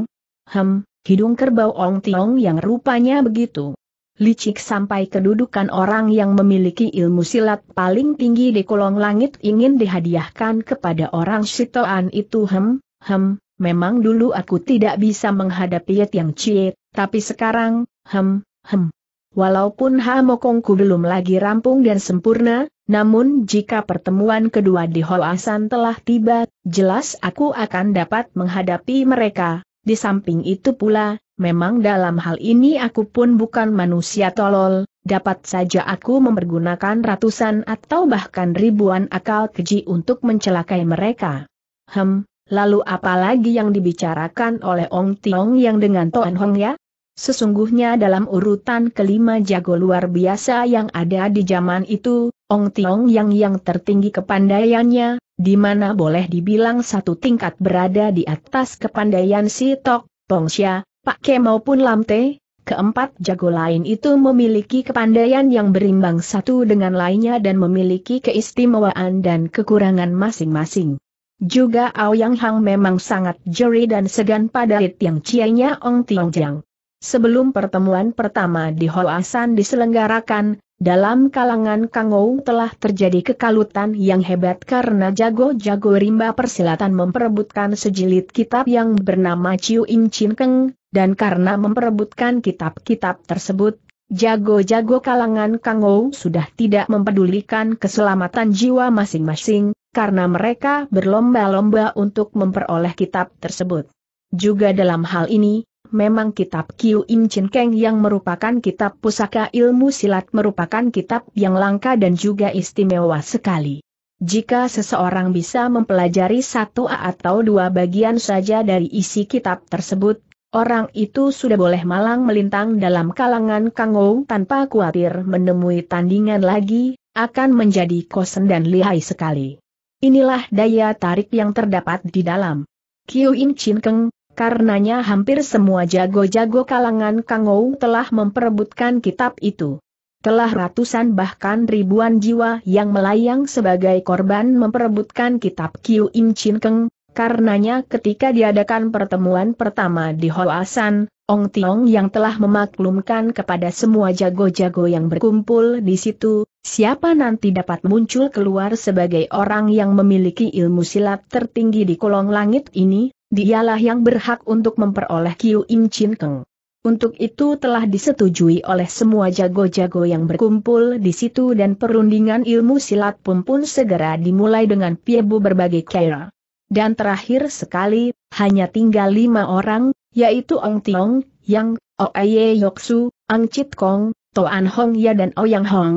Hem, hidung kerbau Ong Tiong yang rupanya begitu licik sampai kedudukan orang yang memiliki ilmu silat paling tinggi di kolong langit ingin dihadiahkan kepada orang Sitoan itu hem, hem, memang dulu aku tidak bisa menghadapi yang Cie, tapi sekarang, hem, hem. Walaupun Hamokongku belum lagi rampung dan sempurna, namun jika pertemuan kedua di Hoasan telah tiba, jelas aku akan dapat menghadapi mereka. Di samping itu pula, memang dalam hal ini aku pun bukan manusia tolol, dapat saja aku mempergunakan ratusan atau bahkan ribuan akal keji untuk mencelakai mereka. Hem, lalu apa lagi yang dibicarakan oleh Ong Tiong yang dengan Toan Hong ya? Sesungguhnya dalam urutan kelima jago luar biasa yang ada di zaman itu, Ong Tiong yang yang tertinggi kepandaiannya, di mana boleh dibilang satu tingkat berada di atas kepandaian si Tok, Tong Xia, Pak Ke maupun Lamte, keempat jago lain itu memiliki kepandaian yang berimbang satu dengan lainnya dan memiliki keistimewaan dan kekurangan masing-masing. Juga Aoyang Hang memang sangat jeri dan segan pada Lit yang cianya Ong Jiang. Sebelum pertemuan pertama di Hoasan diselenggarakan, dalam kalangan Kangou telah terjadi kekalutan yang hebat karena jago-jago rimba persilatan memperebutkan sejilid kitab yang bernama Chiu Im Chin Keng, dan karena memperebutkan kitab-kitab tersebut, Jago-jago kalangan Kangou sudah tidak mempedulikan keselamatan jiwa masing-masing, karena mereka berlomba-lomba untuk memperoleh kitab tersebut. Juga dalam hal ini, memang kitab Kiu Im Chin Keng yang merupakan kitab pusaka ilmu silat merupakan kitab yang langka dan juga istimewa sekali. Jika seseorang bisa mempelajari satu atau dua bagian saja dari isi kitab tersebut, Orang itu sudah boleh malang melintang dalam kalangan Kangou tanpa khawatir menemui tandingan lagi, akan menjadi kosen dan lihai sekali. Inilah daya tarik yang terdapat di dalam Kiu In Chin Keng, karenanya hampir semua jago-jago kalangan Kangou telah memperebutkan kitab itu. Telah ratusan bahkan ribuan jiwa yang melayang sebagai korban memperebutkan kitab Kiu In Chin Keng, Karenanya ketika diadakan pertemuan pertama di Hoasan, Ong Tiong yang telah memaklumkan kepada semua jago-jago yang berkumpul di situ, siapa nanti dapat muncul keluar sebagai orang yang memiliki ilmu silat tertinggi di kolong langit ini, dialah yang berhak untuk memperoleh Kiu Im Chin Keng. Untuk itu telah disetujui oleh semua jago-jago yang berkumpul di situ dan perundingan ilmu silat pun pun segera dimulai dengan piebu berbagai kera. Dan terakhir sekali, hanya tinggal lima orang, yaitu Ong Tiong, Yang, Oeye Yoksu, Ang Chit Kong, Toan Hong Ya dan Yang Hong.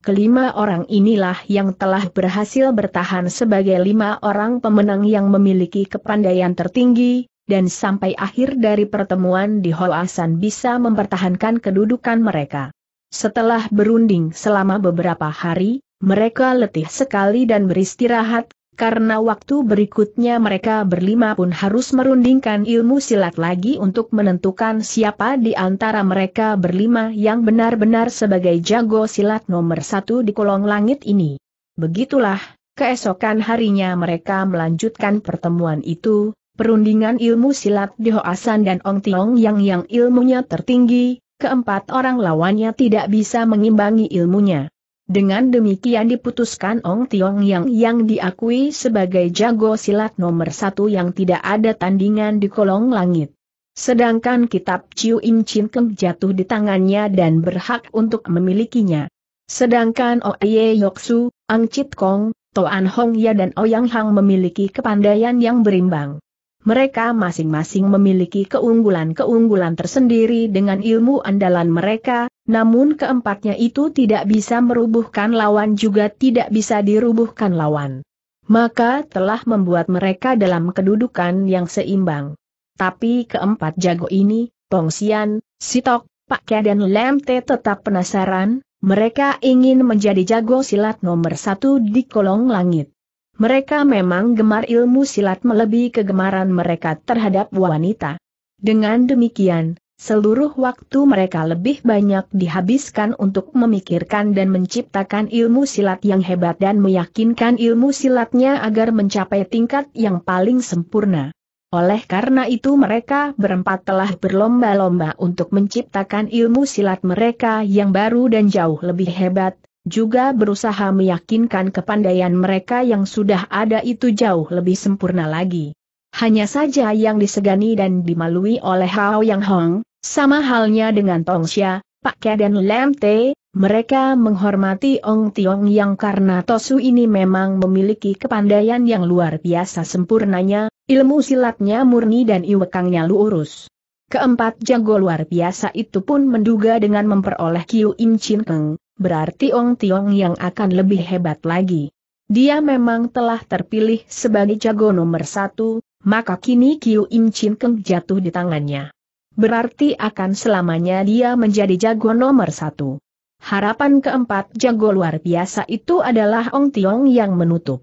Kelima orang inilah yang telah berhasil bertahan sebagai lima orang pemenang yang memiliki kepandaian tertinggi, dan sampai akhir dari pertemuan di Hoasan bisa mempertahankan kedudukan mereka. Setelah berunding selama beberapa hari, mereka letih sekali dan beristirahat, karena waktu berikutnya mereka berlima pun harus merundingkan ilmu silat lagi untuk menentukan siapa di antara mereka berlima yang benar-benar sebagai jago silat nomor satu di kolong langit ini. Begitulah, keesokan harinya mereka melanjutkan pertemuan itu, perundingan ilmu silat di Hoasan dan Ong Tiong yang yang ilmunya tertinggi, keempat orang lawannya tidak bisa mengimbangi ilmunya. Dengan demikian diputuskan Ong Tiong yang yang diakui sebagai jago silat nomor satu yang tidak ada tandingan di kolong langit. Sedangkan kitab Chiu Im Chin Keng jatuh di tangannya dan berhak untuk memilikinya. Sedangkan Oye Su, Ang Chit Kong, Toan Hong Ya dan Oyang Hang memiliki kepandaian yang berimbang mereka masing-masing memiliki keunggulan-keunggulan tersendiri dengan ilmu andalan mereka, namun keempatnya itu tidak bisa merubuhkan lawan juga tidak bisa dirubuhkan lawan. Maka telah membuat mereka dalam kedudukan yang seimbang. Tapi keempat jago ini, Pongsian, Sitok, Pak Kia dan Lemte tetap penasaran, mereka ingin menjadi jago silat nomor satu di kolong langit. Mereka memang gemar ilmu silat melebihi kegemaran mereka terhadap wanita. Dengan demikian, seluruh waktu mereka lebih banyak dihabiskan untuk memikirkan dan menciptakan ilmu silat yang hebat dan meyakinkan ilmu silatnya agar mencapai tingkat yang paling sempurna. Oleh karena itu mereka berempat telah berlomba-lomba untuk menciptakan ilmu silat mereka yang baru dan jauh lebih hebat, juga berusaha meyakinkan kepandaian mereka yang sudah ada itu jauh lebih sempurna lagi. Hanya saja yang disegani dan dimalui oleh Hao Yang Hong, sama halnya dengan Tong Xia, Pak Ke dan Lam Te, mereka menghormati Ong Tiong yang karena Tosu ini memang memiliki kepandaian yang luar biasa sempurnanya, ilmu silatnya murni dan iwekangnya lurus. Keempat jago luar biasa itu pun menduga dengan memperoleh Kiu Im Chin Keng, berarti Ong Tiong yang akan lebih hebat lagi. Dia memang telah terpilih sebagai jago nomor satu, maka kini Kiu Im Chin Keng jatuh di tangannya. Berarti akan selamanya dia menjadi jago nomor satu. Harapan keempat jago luar biasa itu adalah Ong Tiong yang menutup.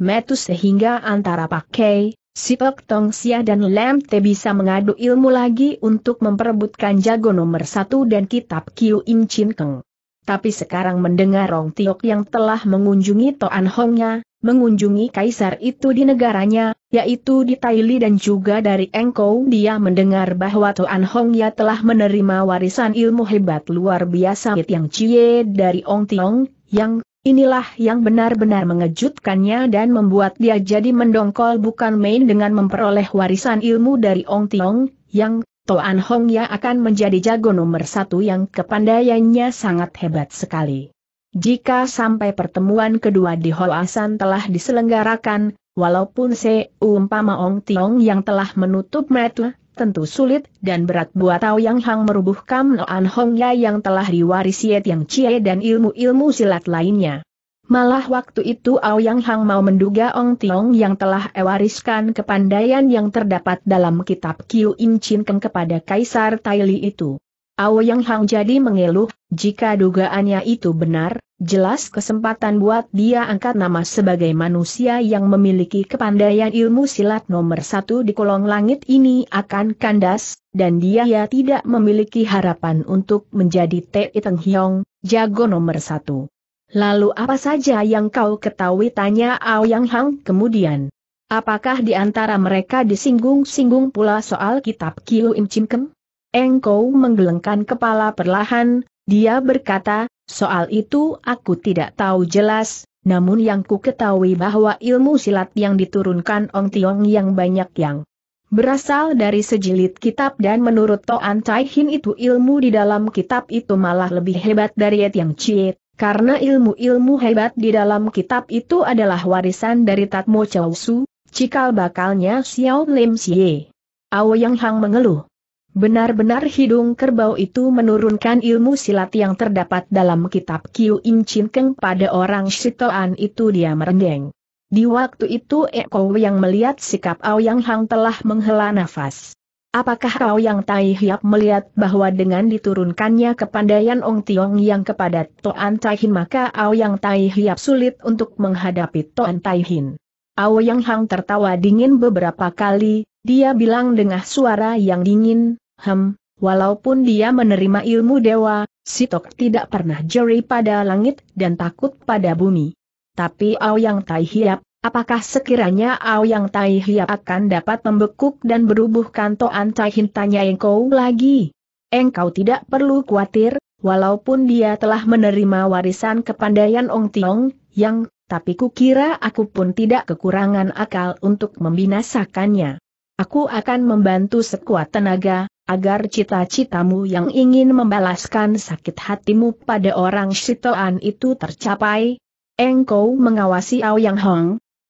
Metus sehingga antara Pak Si Pek Tong Sia dan Lam Te bisa mengadu ilmu lagi untuk memperebutkan jago nomor satu dan kitab Kiu Im Chin Keng. Tapi sekarang mendengar Rong Tiok yang telah mengunjungi Toan Hongnya, mengunjungi kaisar itu di negaranya, yaitu di Taili dan juga dari Engkau dia mendengar bahwa Toan Hongnya telah menerima warisan ilmu hebat luar biasa yang cie dari Ong Tiong, yang Inilah yang benar-benar mengejutkannya dan membuat dia jadi mendongkol bukan main dengan memperoleh warisan ilmu dari Ong Tiong, yang Toan Hong Ya akan menjadi jago nomor satu yang kepandaiannya sangat hebat sekali. Jika sampai pertemuan kedua di Hoasan telah diselenggarakan, walaupun Se umpama Ong Tiong yang telah menutup metu, tentu sulit dan berat buat Tao Yang Hang merubuhkan Noan Hong Ya yang telah diwarisi yang Cie dan ilmu-ilmu silat lainnya. Malah waktu itu Yang Hang mau menduga Ong Tiong yang telah ewariskan kepandaian yang terdapat dalam kitab Kiu Im Chin Keng kepada Kaisar Taili itu. Yang Hang jadi mengeluh, jika dugaannya itu benar, jelas kesempatan buat dia angkat nama sebagai manusia yang memiliki kepandaian ilmu silat nomor satu di kolong langit ini akan kandas, dan dia ya tidak memiliki harapan untuk menjadi Te Iteng Hiong, jago nomor satu. Lalu apa saja yang kau ketahui tanya Ao Yang Hang kemudian. Apakah di antara mereka disinggung-singgung pula soal kitab Kiu Im Chim Kem? Engkau menggelengkan kepala perlahan, dia berkata, soal itu aku tidak tahu jelas, namun yang ku ketahui bahwa ilmu silat yang diturunkan Ong Tiong yang banyak yang berasal dari sejilid kitab dan menurut Toan Chai Hin itu ilmu di dalam kitab itu malah lebih hebat dari yang Chiet karena ilmu-ilmu hebat di dalam kitab itu adalah warisan dari Tatmo Chow Su, cikal bakalnya Xiao Lim Xie. Ao Yang Hang mengeluh. Benar-benar hidung kerbau itu menurunkan ilmu silat yang terdapat dalam kitab Kiu In Chin Keng pada orang Shitoan itu dia merendeng. Di waktu itu Eko yang melihat sikap Ao Yang Hang telah menghela nafas. Apakah kau yang Tai Hiap melihat bahwa dengan diturunkannya kepandaian Ong Tiong yang kepada Toan Tai Hin maka Ao yang Tai Hiap sulit untuk menghadapi Toan Tai Hin. Ao yang Hang tertawa dingin beberapa kali, dia bilang dengan suara yang dingin, hem, walaupun dia menerima ilmu dewa, Sitok tidak pernah jeri pada langit dan takut pada bumi. Tapi Ao yang Tai Hiap, Apakah sekiranya Ao Yang Tai Hiap akan dapat membekuk dan berubuh Toan Tai Hin tanya engkau lagi? Engkau tidak perlu khawatir, walaupun dia telah menerima warisan kepandaian Ong Tiong, yang, tapi kukira aku pun tidak kekurangan akal untuk membinasakannya. Aku akan membantu sekuat tenaga, agar cita-citamu yang ingin membalaskan sakit hatimu pada orang Shitoan itu tercapai, Engkau mengawasi Ao Yang Hong,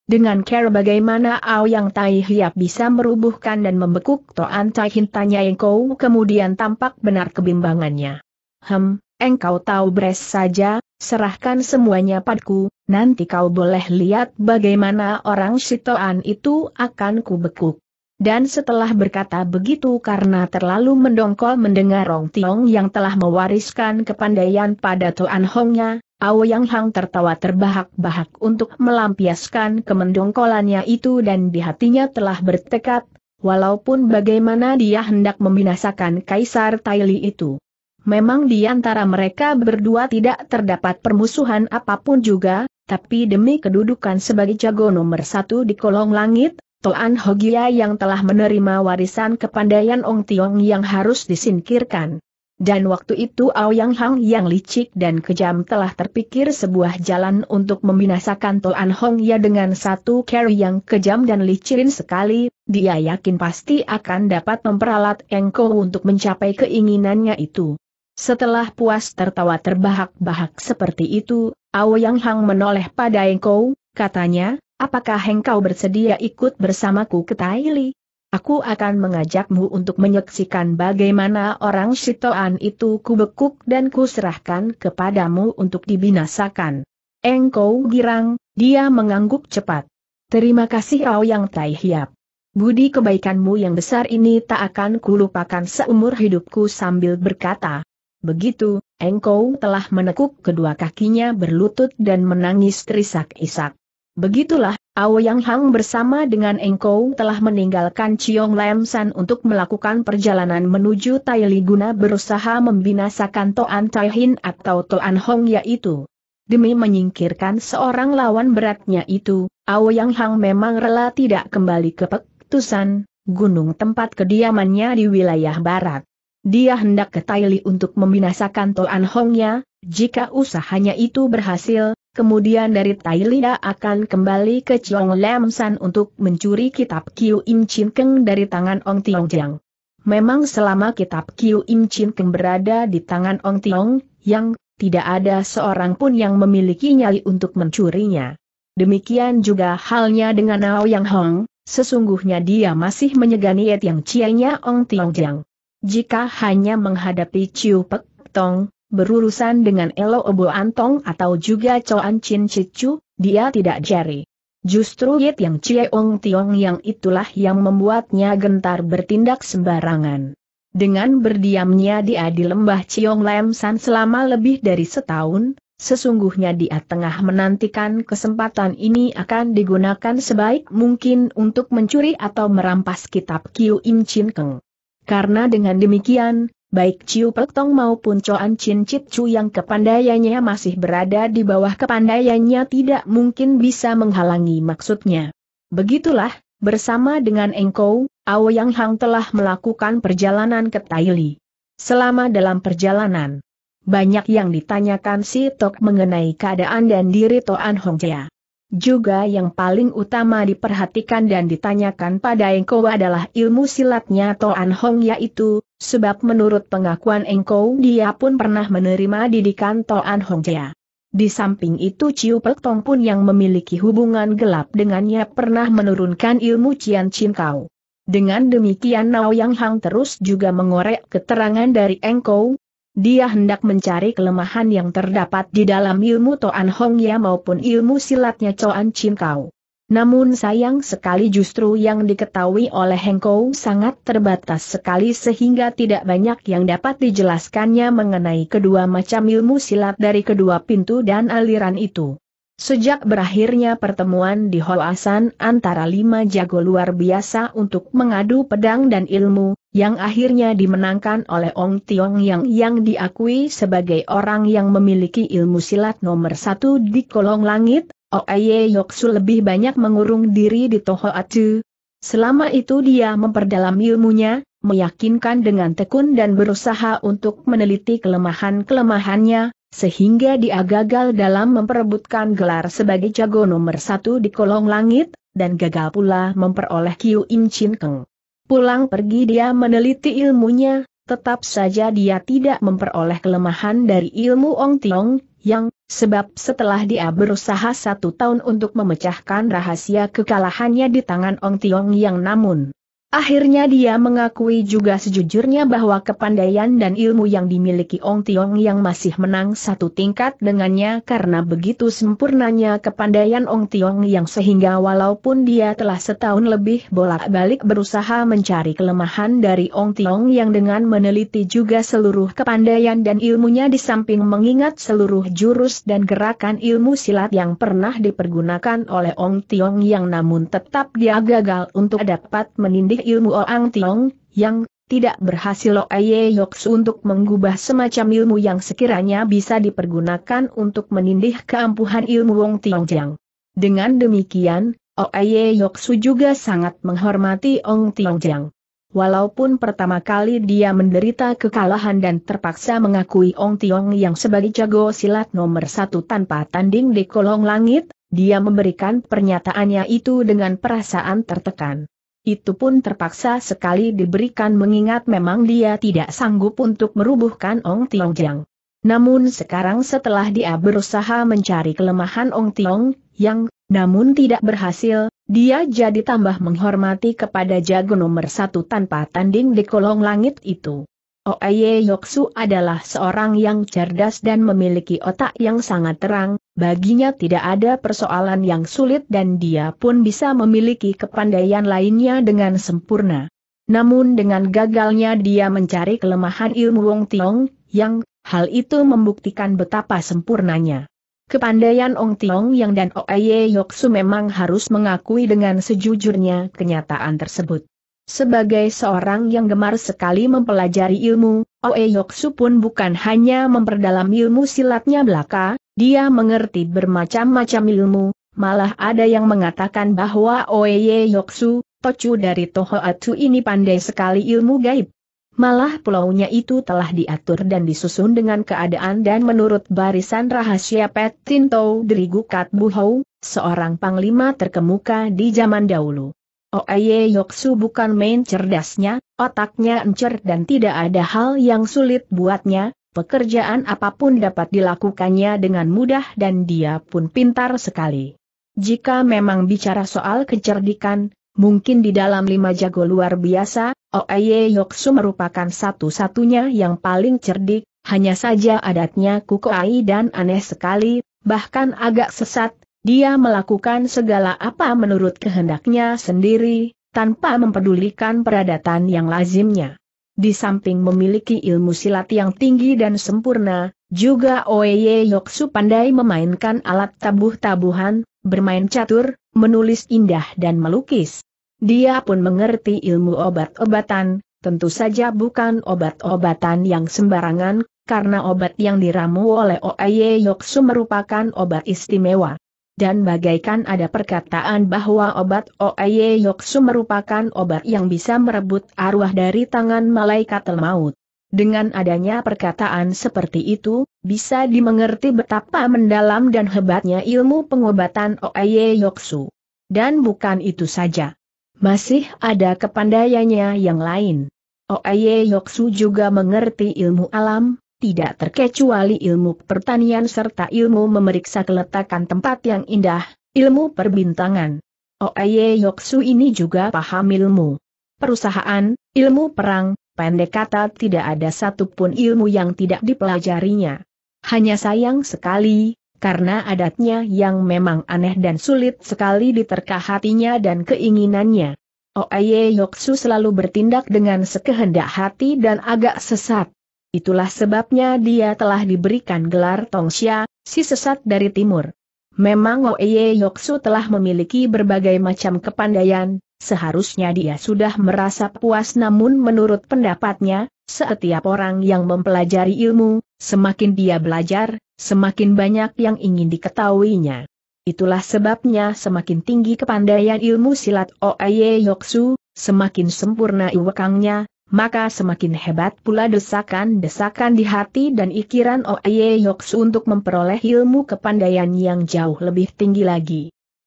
dengan care bagaimana Yang Tai Hiap bisa merubuhkan dan membekuk Toan Tai Hin tanya Engkau kemudian tampak benar kebimbangannya. Hem, engkau tahu beres saja, serahkan semuanya padaku, nanti kau boleh lihat bagaimana orang si Toan itu akan kubekuk. Dan setelah berkata begitu karena terlalu mendongkol mendengar Rong Tiong yang telah mewariskan kepandaian pada Toan Hongnya, Ao Yang Hang tertawa terbahak-bahak untuk melampiaskan kemendongkolannya itu dan di hatinya telah bertekad, walaupun bagaimana dia hendak membinasakan Kaisar Taili itu. Memang di antara mereka berdua tidak terdapat permusuhan apapun juga, tapi demi kedudukan sebagai jago nomor satu di kolong langit, Toan Hogia yang telah menerima warisan kepandaian Ong Tiong yang harus disingkirkan. Dan waktu itu Ao Yang Hang yang licik dan kejam telah terpikir sebuah jalan untuk membinasakan Toan Hong Ya dengan satu carry yang kejam dan licirin sekali, dia yakin pasti akan dapat memperalat Engko untuk mencapai keinginannya itu. Setelah puas tertawa terbahak-bahak seperti itu, Ao Yang Hang menoleh pada Engko, katanya, apakah engkau bersedia ikut bersamaku ke Taili? Aku akan mengajakmu untuk menyaksikan bagaimana orang Sitoan itu kubekuk dan kuserahkan kepadamu untuk dibinasakan. Engkau girang, dia mengangguk cepat. Terima kasih Yang Tai Hiap. Budi kebaikanmu yang besar ini tak akan kulupakan seumur hidupku sambil berkata. Begitu, engkau telah menekuk kedua kakinya berlutut dan menangis terisak-isak. Begitulah Aoyang Hang bersama dengan Engkau telah meninggalkan Chiong Lam San untuk melakukan perjalanan menuju Li guna berusaha membinasakan Toan Tai Hin atau Toan Hong yaitu. Demi menyingkirkan seorang lawan beratnya itu, Yang Hang memang rela tidak kembali ke Pek Tusan, gunung tempat kediamannya di wilayah barat. Dia hendak ke Taili untuk membinasakan Toan Hongnya, jika usahanya itu berhasil, Kemudian dari Tailia akan kembali ke Chong Lam San untuk mencuri kitab Kiu Im Chin Keng dari tangan Ong Tiong Jiang. Memang selama kitab Kiu Im Chin Keng berada di tangan Ong Tiong, yang tidak ada seorang pun yang memiliki nyali untuk mencurinya. Demikian juga halnya dengan Nao Yang Hong, sesungguhnya dia masih menyegani Yet Yang Cianya Ong Tiong Jiang. Jika hanya menghadapi Chiu Pek Tong, berurusan dengan Elo Obo Antong atau juga Choan Chin Chichu, dia tidak jari. Justru Yit yang Chieong Tiong yang itulah yang membuatnya gentar bertindak sembarangan. Dengan berdiamnya dia di lembah Chiong Lam San selama lebih dari setahun, sesungguhnya dia tengah menantikan kesempatan ini akan digunakan sebaik mungkin untuk mencuri atau merampas kitab Kiu Im Chin Keng. Karena dengan demikian, baik Ciu Pek Tong maupun Coan Chin Chit Chu yang kepandaiannya masih berada di bawah kepandaiannya tidak mungkin bisa menghalangi maksudnya. Begitulah, bersama dengan Engkau, Yang Hang telah melakukan perjalanan ke Taili. Selama dalam perjalanan, banyak yang ditanyakan si Tok mengenai keadaan dan diri Toan Jia. Juga yang paling utama diperhatikan dan ditanyakan pada Engkau adalah ilmu silatnya Toan Hong yaitu, sebab menurut pengakuan Engkau dia pun pernah menerima didikan Toan Hong Jia. Di samping itu Ciu Pek Tong pun yang memiliki hubungan gelap dengannya pernah menurunkan ilmu Cian Chin Kau. Dengan demikian Nao Yang Hang terus juga mengorek keterangan dari Engkau, dia hendak mencari kelemahan yang terdapat di dalam ilmu Toan Hong Ya maupun ilmu silatnya Coan Chin Kau. Namun sayang sekali justru yang diketahui oleh Hengkou sangat terbatas sekali sehingga tidak banyak yang dapat dijelaskannya mengenai kedua macam ilmu silat dari kedua pintu dan aliran itu. Sejak berakhirnya pertemuan di Hoasan antara lima jago luar biasa untuk mengadu pedang dan ilmu, yang akhirnya dimenangkan oleh Ong Tiong Yang yang diakui sebagai orang yang memiliki ilmu silat nomor satu di kolong langit, Oaye Yoksu lebih banyak mengurung diri di Toho Atu. Selama itu dia memperdalam ilmunya, meyakinkan dengan tekun dan berusaha untuk meneliti kelemahan-kelemahannya, sehingga dia gagal dalam memperebutkan gelar sebagai jago nomor satu di kolong langit, dan gagal pula memperoleh Kiu Im Chin Keng. Pulang pergi dia meneliti ilmunya, tetap saja dia tidak memperoleh kelemahan dari ilmu Ong Tiong, yang, sebab setelah dia berusaha satu tahun untuk memecahkan rahasia kekalahannya di tangan Ong Tiong yang namun Akhirnya dia mengakui juga sejujurnya bahwa kepandaian dan ilmu yang dimiliki Ong Tiong yang masih menang satu tingkat dengannya karena begitu sempurnanya kepandaian Ong Tiong yang sehingga walaupun dia telah setahun lebih bolak-balik berusaha mencari kelemahan dari Ong Tiong yang dengan meneliti juga seluruh kepandaian dan ilmunya di samping mengingat seluruh jurus dan gerakan ilmu silat yang pernah dipergunakan oleh Ong Tiong yang namun tetap dia gagal untuk dapat menindih ilmu orang Tiong, yang tidak berhasil Oye Yoks untuk mengubah semacam ilmu yang sekiranya bisa dipergunakan untuk menindih keampuhan ilmu Wong Jiang. Dengan demikian, Oye Yoksu juga sangat menghormati Ong Jiang. Walaupun pertama kali dia menderita kekalahan dan terpaksa mengakui Ong Tiong yang sebagai jago silat nomor satu tanpa tanding di kolong langit, dia memberikan pernyataannya itu dengan perasaan tertekan. Itu pun terpaksa sekali diberikan mengingat memang dia tidak sanggup untuk merubuhkan Ong Tiong Jiang. Namun sekarang setelah dia berusaha mencari kelemahan Ong Tiong Yang, namun tidak berhasil, dia jadi tambah menghormati kepada jago nomor satu tanpa tanding di kolong langit itu. Oeye Yoksu adalah seorang yang cerdas dan memiliki otak yang sangat terang, Baginya tidak ada persoalan yang sulit dan dia pun bisa memiliki kepandaian lainnya dengan sempurna. Namun dengan gagalnya dia mencari kelemahan ilmu Wong Tiong, yang, hal itu membuktikan betapa sempurnanya. Kepandaian Ong Tiong Yang dan Oeye Yoksu memang harus mengakui dengan sejujurnya kenyataan tersebut. Sebagai seorang yang gemar sekali mempelajari ilmu, Oe Yoksu pun bukan hanya memperdalam ilmu silatnya belaka, dia mengerti bermacam-macam ilmu, malah ada yang mengatakan bahwa Oe Yoksu, Tochu dari Toho Atu ini pandai sekali ilmu gaib. Malah pulaunya itu telah diatur dan disusun dengan keadaan dan menurut barisan rahasia Petinto Drigukat Katbuhou, seorang panglima terkemuka di zaman dahulu. Oeye oh, Yoksu bukan main cerdasnya, otaknya encer dan tidak ada hal yang sulit buatnya, pekerjaan apapun dapat dilakukannya dengan mudah dan dia pun pintar sekali. Jika memang bicara soal kecerdikan, mungkin di dalam lima jago luar biasa, Oeye oh, Yoksu merupakan satu-satunya yang paling cerdik, hanya saja adatnya kukoai dan aneh sekali, bahkan agak sesat, dia melakukan segala apa menurut kehendaknya sendiri, tanpa mempedulikan peradatan yang lazimnya. Di samping memiliki ilmu silat yang tinggi dan sempurna, juga Oeye Yoksu pandai memainkan alat tabuh-tabuhan, bermain catur, menulis indah dan melukis. Dia pun mengerti ilmu obat-obatan, tentu saja bukan obat-obatan yang sembarangan, karena obat yang diramu oleh Oeye Yoksu merupakan obat istimewa dan bagaikan ada perkataan bahwa obat Oaye Yoksu merupakan obat yang bisa merebut arwah dari tangan malaikat maut. Dengan adanya perkataan seperti itu, bisa dimengerti betapa mendalam dan hebatnya ilmu pengobatan Oaye Yoksu. Dan bukan itu saja. Masih ada kepandaiannya yang lain. Oaye Yoksu juga mengerti ilmu alam, tidak terkecuali ilmu pertanian serta ilmu memeriksa keletakan tempat yang indah, ilmu perbintangan. Oeye Yoksu ini juga paham ilmu perusahaan, ilmu perang, pendek kata tidak ada satupun ilmu yang tidak dipelajarinya. Hanya sayang sekali, karena adatnya yang memang aneh dan sulit sekali diterka hatinya dan keinginannya. Oeye Yoksu selalu bertindak dengan sekehendak hati dan agak sesat. Itulah sebabnya dia telah diberikan gelar Tongxia, si sesat dari timur. Memang Oeye Yoksu telah memiliki berbagai macam kepandaian, seharusnya dia sudah merasa puas namun menurut pendapatnya, setiap orang yang mempelajari ilmu, semakin dia belajar, semakin banyak yang ingin diketahuinya. Itulah sebabnya semakin tinggi kepandaian ilmu silat Oeye Yoksu, semakin sempurna iwakangnya, maka semakin hebat pula desakan-desakan di hati dan ikiran Oye Yoks untuk memperoleh ilmu kepandaian yang jauh lebih tinggi lagi.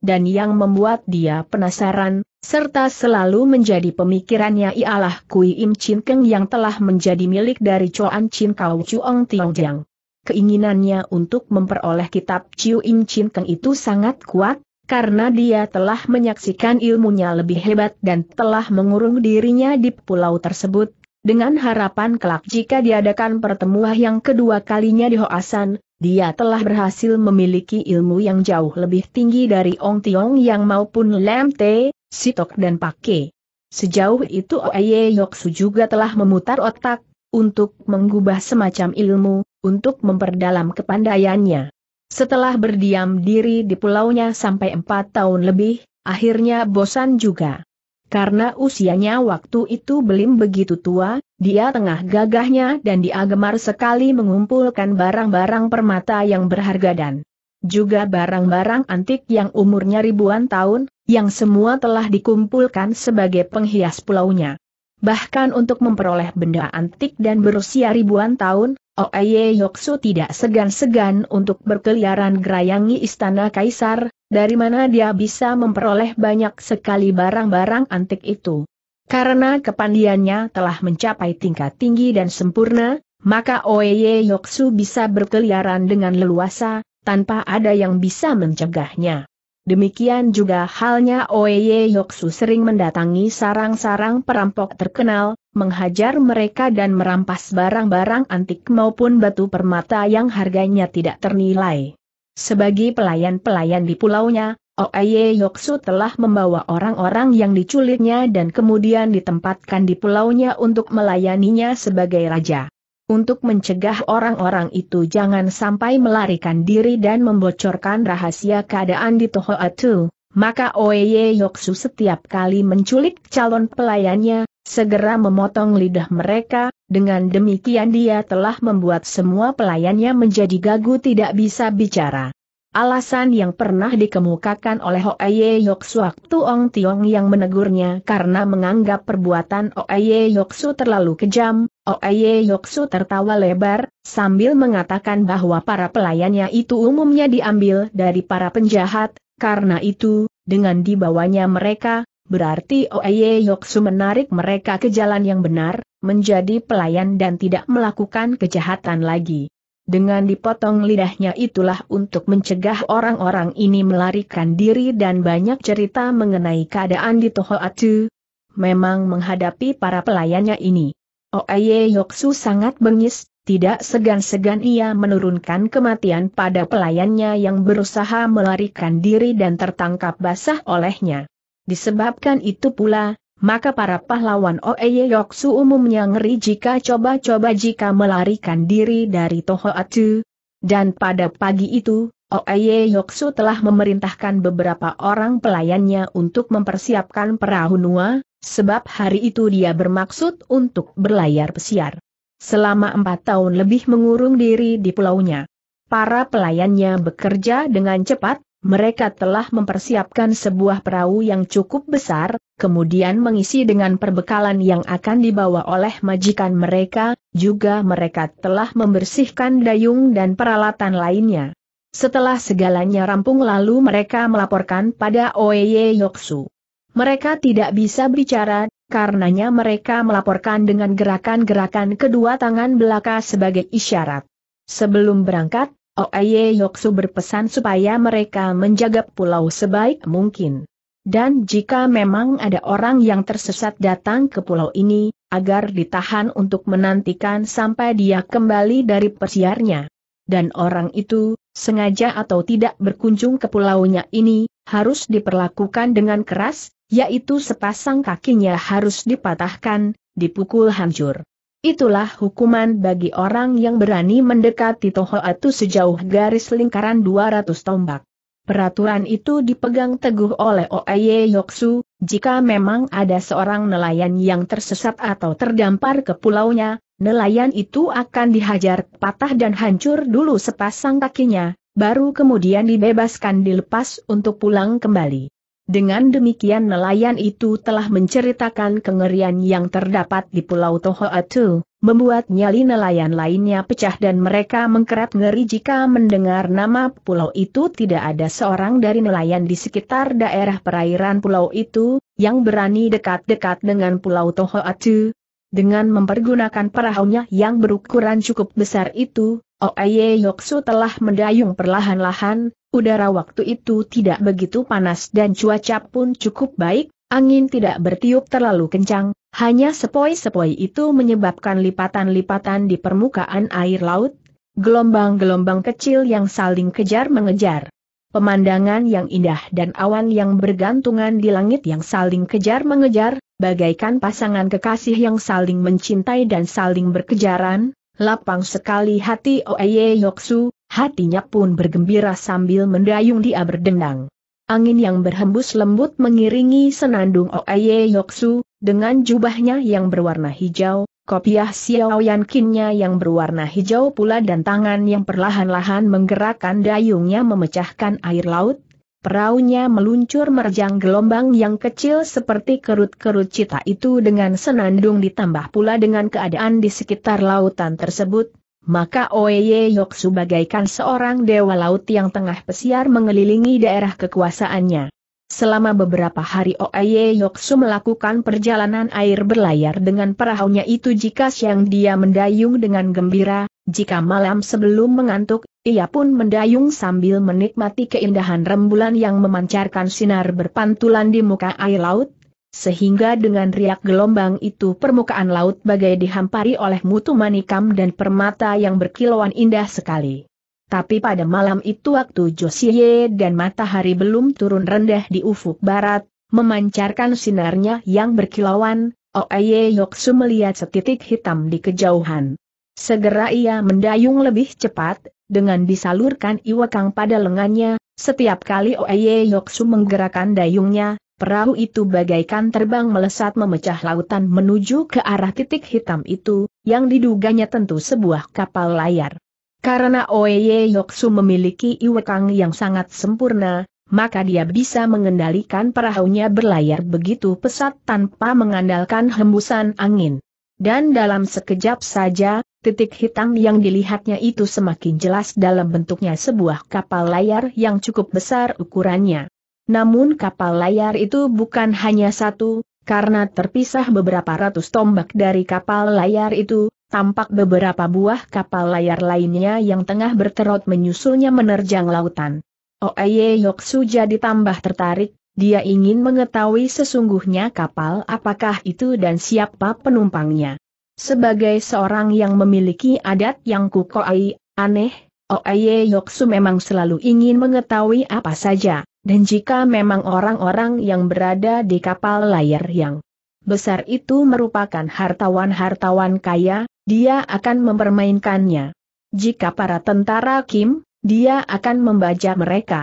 Dan yang membuat dia penasaran, serta selalu menjadi pemikirannya ialah Kui Im Chin Keng yang telah menjadi milik dari Choan Chin Kau Chuong Tiong Jiang. Keinginannya untuk memperoleh kitab Chiu Im Chin Keng itu sangat kuat, karena dia telah menyaksikan ilmunya lebih hebat dan telah mengurung dirinya di pulau tersebut, dengan harapan kelak jika diadakan pertemuan yang kedua kalinya di Hoasan, dia telah berhasil memiliki ilmu yang jauh lebih tinggi dari Ong Tiong Yang maupun Lam Te, Sitok dan Pake. Sejauh itu Oye Yoksu juga telah memutar otak, untuk mengubah semacam ilmu, untuk memperdalam kepandaiannya. Setelah berdiam diri di pulaunya sampai empat tahun lebih, akhirnya bosan juga. Karena usianya waktu itu belum begitu tua, dia tengah gagahnya dan dia gemar sekali mengumpulkan barang-barang permata yang berharga dan juga barang-barang antik yang umurnya ribuan tahun, yang semua telah dikumpulkan sebagai penghias pulaunya. Bahkan untuk memperoleh benda antik dan berusia ribuan tahun, Oye oh, Yoksu tidak segan-segan untuk berkeliaran gerayangi istana kaisar, dari mana dia bisa memperoleh banyak sekali barang-barang antik itu. Karena kepandiannya telah mencapai tingkat tinggi dan sempurna, maka Oye Yoksu bisa berkeliaran dengan leluasa, tanpa ada yang bisa mencegahnya. Demikian juga halnya Oeye Yoksu sering mendatangi sarang-sarang perampok terkenal, menghajar mereka dan merampas barang-barang antik maupun batu permata yang harganya tidak ternilai. Sebagai pelayan-pelayan di pulaunya, Oeye Yoksu telah membawa orang-orang yang diculiknya dan kemudian ditempatkan di pulaunya untuk melayaninya sebagai raja untuk mencegah orang-orang itu jangan sampai melarikan diri dan membocorkan rahasia keadaan di Toho Atu, maka Oye Yoksu setiap kali menculik calon pelayannya, segera memotong lidah mereka, dengan demikian dia telah membuat semua pelayannya menjadi gagu tidak bisa bicara. Alasan yang pernah dikemukakan oleh Oeye Yoksu waktu Ong Tiong yang menegurnya karena menganggap perbuatan Oeye Yoksu terlalu kejam, Oeye Yoksu tertawa lebar, sambil mengatakan bahwa para pelayannya itu umumnya diambil dari para penjahat, karena itu, dengan dibawanya mereka, berarti Oeye Yoksu menarik mereka ke jalan yang benar, menjadi pelayan dan tidak melakukan kejahatan lagi. Dengan dipotong lidahnya itulah untuk mencegah orang-orang ini melarikan diri dan banyak cerita mengenai keadaan di Tohoatu. Memang menghadapi para pelayannya ini. Oeye Yoksu sangat bengis, tidak segan-segan ia menurunkan kematian pada pelayannya yang berusaha melarikan diri dan tertangkap basah olehnya. Disebabkan itu pula, maka para pahlawan Oeye Yoksu umumnya ngeri jika coba-coba jika melarikan diri dari Toho Atu. Dan pada pagi itu, Oeye Yoksu telah memerintahkan beberapa orang pelayannya untuk mempersiapkan perahu Nua, sebab hari itu dia bermaksud untuk berlayar pesiar. Selama empat tahun lebih mengurung diri di pulaunya. Para pelayannya bekerja dengan cepat, mereka telah mempersiapkan sebuah perahu yang cukup besar, kemudian mengisi dengan perbekalan yang akan dibawa oleh majikan mereka, juga mereka telah membersihkan dayung dan peralatan lainnya. Setelah segalanya rampung lalu mereka melaporkan pada Oeye Yoksu. Mereka tidak bisa bicara, karenanya mereka melaporkan dengan gerakan-gerakan kedua tangan belaka sebagai isyarat. Sebelum berangkat, Oye oh, Yoksu berpesan supaya mereka menjaga pulau sebaik mungkin. Dan jika memang ada orang yang tersesat datang ke pulau ini, agar ditahan untuk menantikan sampai dia kembali dari persiarnya. Dan orang itu, sengaja atau tidak berkunjung ke pulaunya ini, harus diperlakukan dengan keras, yaitu sepasang kakinya harus dipatahkan, dipukul hancur. Itulah hukuman bagi orang yang berani mendekati toho atau sejauh garis lingkaran 200 tombak. Peraturan itu dipegang teguh oleh Oeye Yoksu, jika memang ada seorang nelayan yang tersesat atau terdampar ke pulaunya, nelayan itu akan dihajar patah dan hancur dulu sepasang kakinya, baru kemudian dibebaskan dilepas untuk pulang kembali. Dengan demikian nelayan itu telah menceritakan kengerian yang terdapat di Pulau Tohoatu, membuat nyali nelayan lainnya pecah dan mereka mengkerat ngeri jika mendengar nama pulau itu tidak ada seorang dari nelayan di sekitar daerah perairan pulau itu, yang berani dekat-dekat dengan Pulau Tohoatu, dengan mempergunakan perahunya yang berukuran cukup besar itu, Oeye Yoksu telah mendayung perlahan-lahan, udara waktu itu tidak begitu panas dan cuaca pun cukup baik, angin tidak bertiup terlalu kencang, hanya sepoi-sepoi itu menyebabkan lipatan-lipatan di permukaan air laut, gelombang-gelombang kecil yang saling kejar-mengejar. Pemandangan yang indah dan awan yang bergantungan di langit yang saling kejar-mengejar, bagaikan pasangan kekasih yang saling mencintai dan saling berkejaran, lapang sekali hati Oeye Yoksu, hatinya pun bergembira sambil mendayung dia berdendang. Angin yang berhembus lembut mengiringi senandung Oeye Yoksu, dengan jubahnya yang berwarna hijau, kopiah Xiao Yankinnya yang berwarna hijau pula dan tangan yang perlahan-lahan menggerakkan dayungnya memecahkan air laut, Perahunya meluncur merjang gelombang yang kecil seperti kerut-kerut cita itu dengan senandung ditambah pula dengan keadaan di sekitar lautan tersebut, maka Oye Yok bagaikan seorang dewa laut yang tengah pesiar mengelilingi daerah kekuasaannya. Selama beberapa hari Oye Yoksu melakukan perjalanan air berlayar dengan perahunya itu jika siang dia mendayung dengan gembira, jika malam sebelum mengantuk, ia pun mendayung sambil menikmati keindahan rembulan yang memancarkan sinar berpantulan di muka air laut, sehingga dengan riak gelombang itu permukaan laut bagai dihampari oleh mutu manikam dan permata yang berkilauan indah sekali. Tapi pada malam itu waktu Josie dan matahari belum turun rendah di ufuk barat, memancarkan sinarnya yang berkilauan, Oeye Yoksu melihat setitik hitam di kejauhan. Segera ia mendayung lebih cepat, dengan disalurkan iwakang pada lengannya, setiap kali Oeye Yoksu menggerakkan dayungnya, perahu itu bagaikan terbang melesat memecah lautan menuju ke arah titik hitam itu, yang diduganya tentu sebuah kapal layar. Karena Oeye Yoksu memiliki iwakang yang sangat sempurna, maka dia bisa mengendalikan perahunya berlayar begitu pesat tanpa mengandalkan hembusan angin. Dan dalam sekejap saja, Titik hitam yang dilihatnya itu semakin jelas dalam bentuknya sebuah kapal layar yang cukup besar ukurannya. Namun kapal layar itu bukan hanya satu, karena terpisah beberapa ratus tombak dari kapal layar itu, tampak beberapa buah kapal layar lainnya yang tengah berterot menyusulnya menerjang lautan. Oeye Yoksu jadi tambah tertarik, dia ingin mengetahui sesungguhnya kapal apakah itu dan siapa penumpangnya. Sebagai seorang yang memiliki adat yang kukoai, aneh, Oaye Yoksu memang selalu ingin mengetahui apa saja, dan jika memang orang-orang yang berada di kapal layar yang besar itu merupakan hartawan-hartawan kaya, dia akan mempermainkannya. Jika para tentara Kim, dia akan membaca mereka.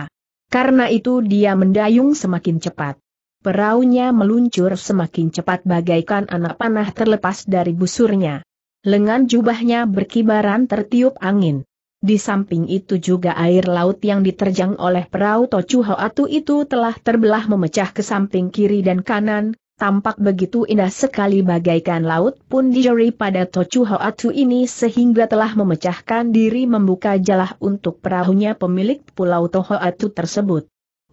Karena itu dia mendayung semakin cepat. Perahunya meluncur semakin cepat bagaikan anak panah terlepas dari busurnya. Lengan jubahnya berkibaran tertiup angin. Di samping itu juga air laut yang diterjang oleh perahu Tochu Hoatu itu telah terbelah memecah ke samping kiri dan kanan, tampak begitu indah sekali bagaikan laut pun dijeri pada Tochu Hoatu ini sehingga telah memecahkan diri membuka jalah untuk perahunya pemilik pulau Tohoatu tersebut.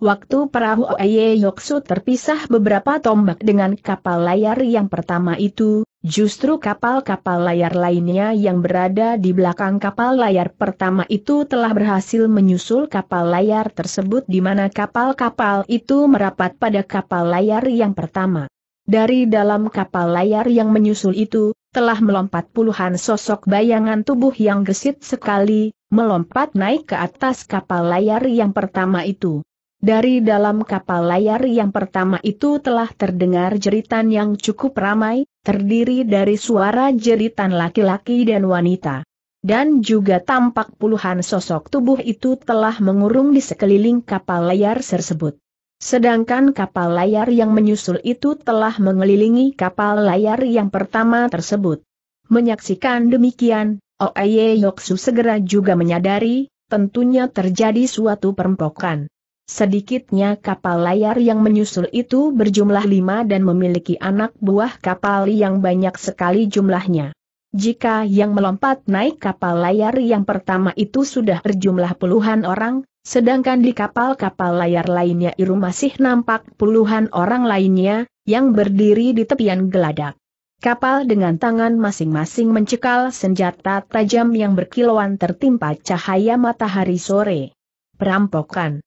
Waktu perahu Oye Yoksu terpisah beberapa tombak dengan kapal layar yang pertama itu, justru kapal-kapal layar lainnya yang berada di belakang kapal layar pertama itu telah berhasil menyusul kapal layar tersebut di mana kapal-kapal itu merapat pada kapal layar yang pertama. Dari dalam kapal layar yang menyusul itu, telah melompat puluhan sosok bayangan tubuh yang gesit sekali, melompat naik ke atas kapal layar yang pertama itu. Dari dalam kapal layar yang pertama itu telah terdengar jeritan yang cukup ramai, terdiri dari suara jeritan laki-laki dan wanita. Dan juga tampak puluhan sosok tubuh itu telah mengurung di sekeliling kapal layar tersebut. Sedangkan kapal layar yang menyusul itu telah mengelilingi kapal layar yang pertama tersebut. Menyaksikan demikian, Oeye Yoksu segera juga menyadari, tentunya terjadi suatu perempokan. Sedikitnya kapal layar yang menyusul itu berjumlah lima dan memiliki anak buah kapal yang banyak sekali jumlahnya. Jika yang melompat naik kapal layar yang pertama itu sudah berjumlah puluhan orang, sedangkan di kapal-kapal layar lainnya itu masih nampak puluhan orang lainnya, yang berdiri di tepian geladak. Kapal dengan tangan masing-masing mencekal senjata tajam yang berkilauan tertimpa cahaya matahari sore. Perampokan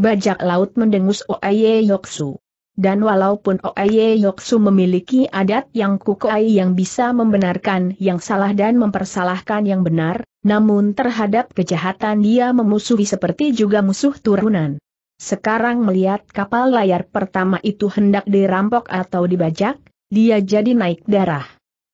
Bajak laut mendengus Oaye Yoksu. Dan walaupun Oaye Yoksu memiliki adat yang kukuai yang bisa membenarkan yang salah dan mempersalahkan yang benar, namun terhadap kejahatan dia memusuhi seperti juga musuh turunan. Sekarang melihat kapal layar pertama itu hendak dirampok atau dibajak, dia jadi naik darah.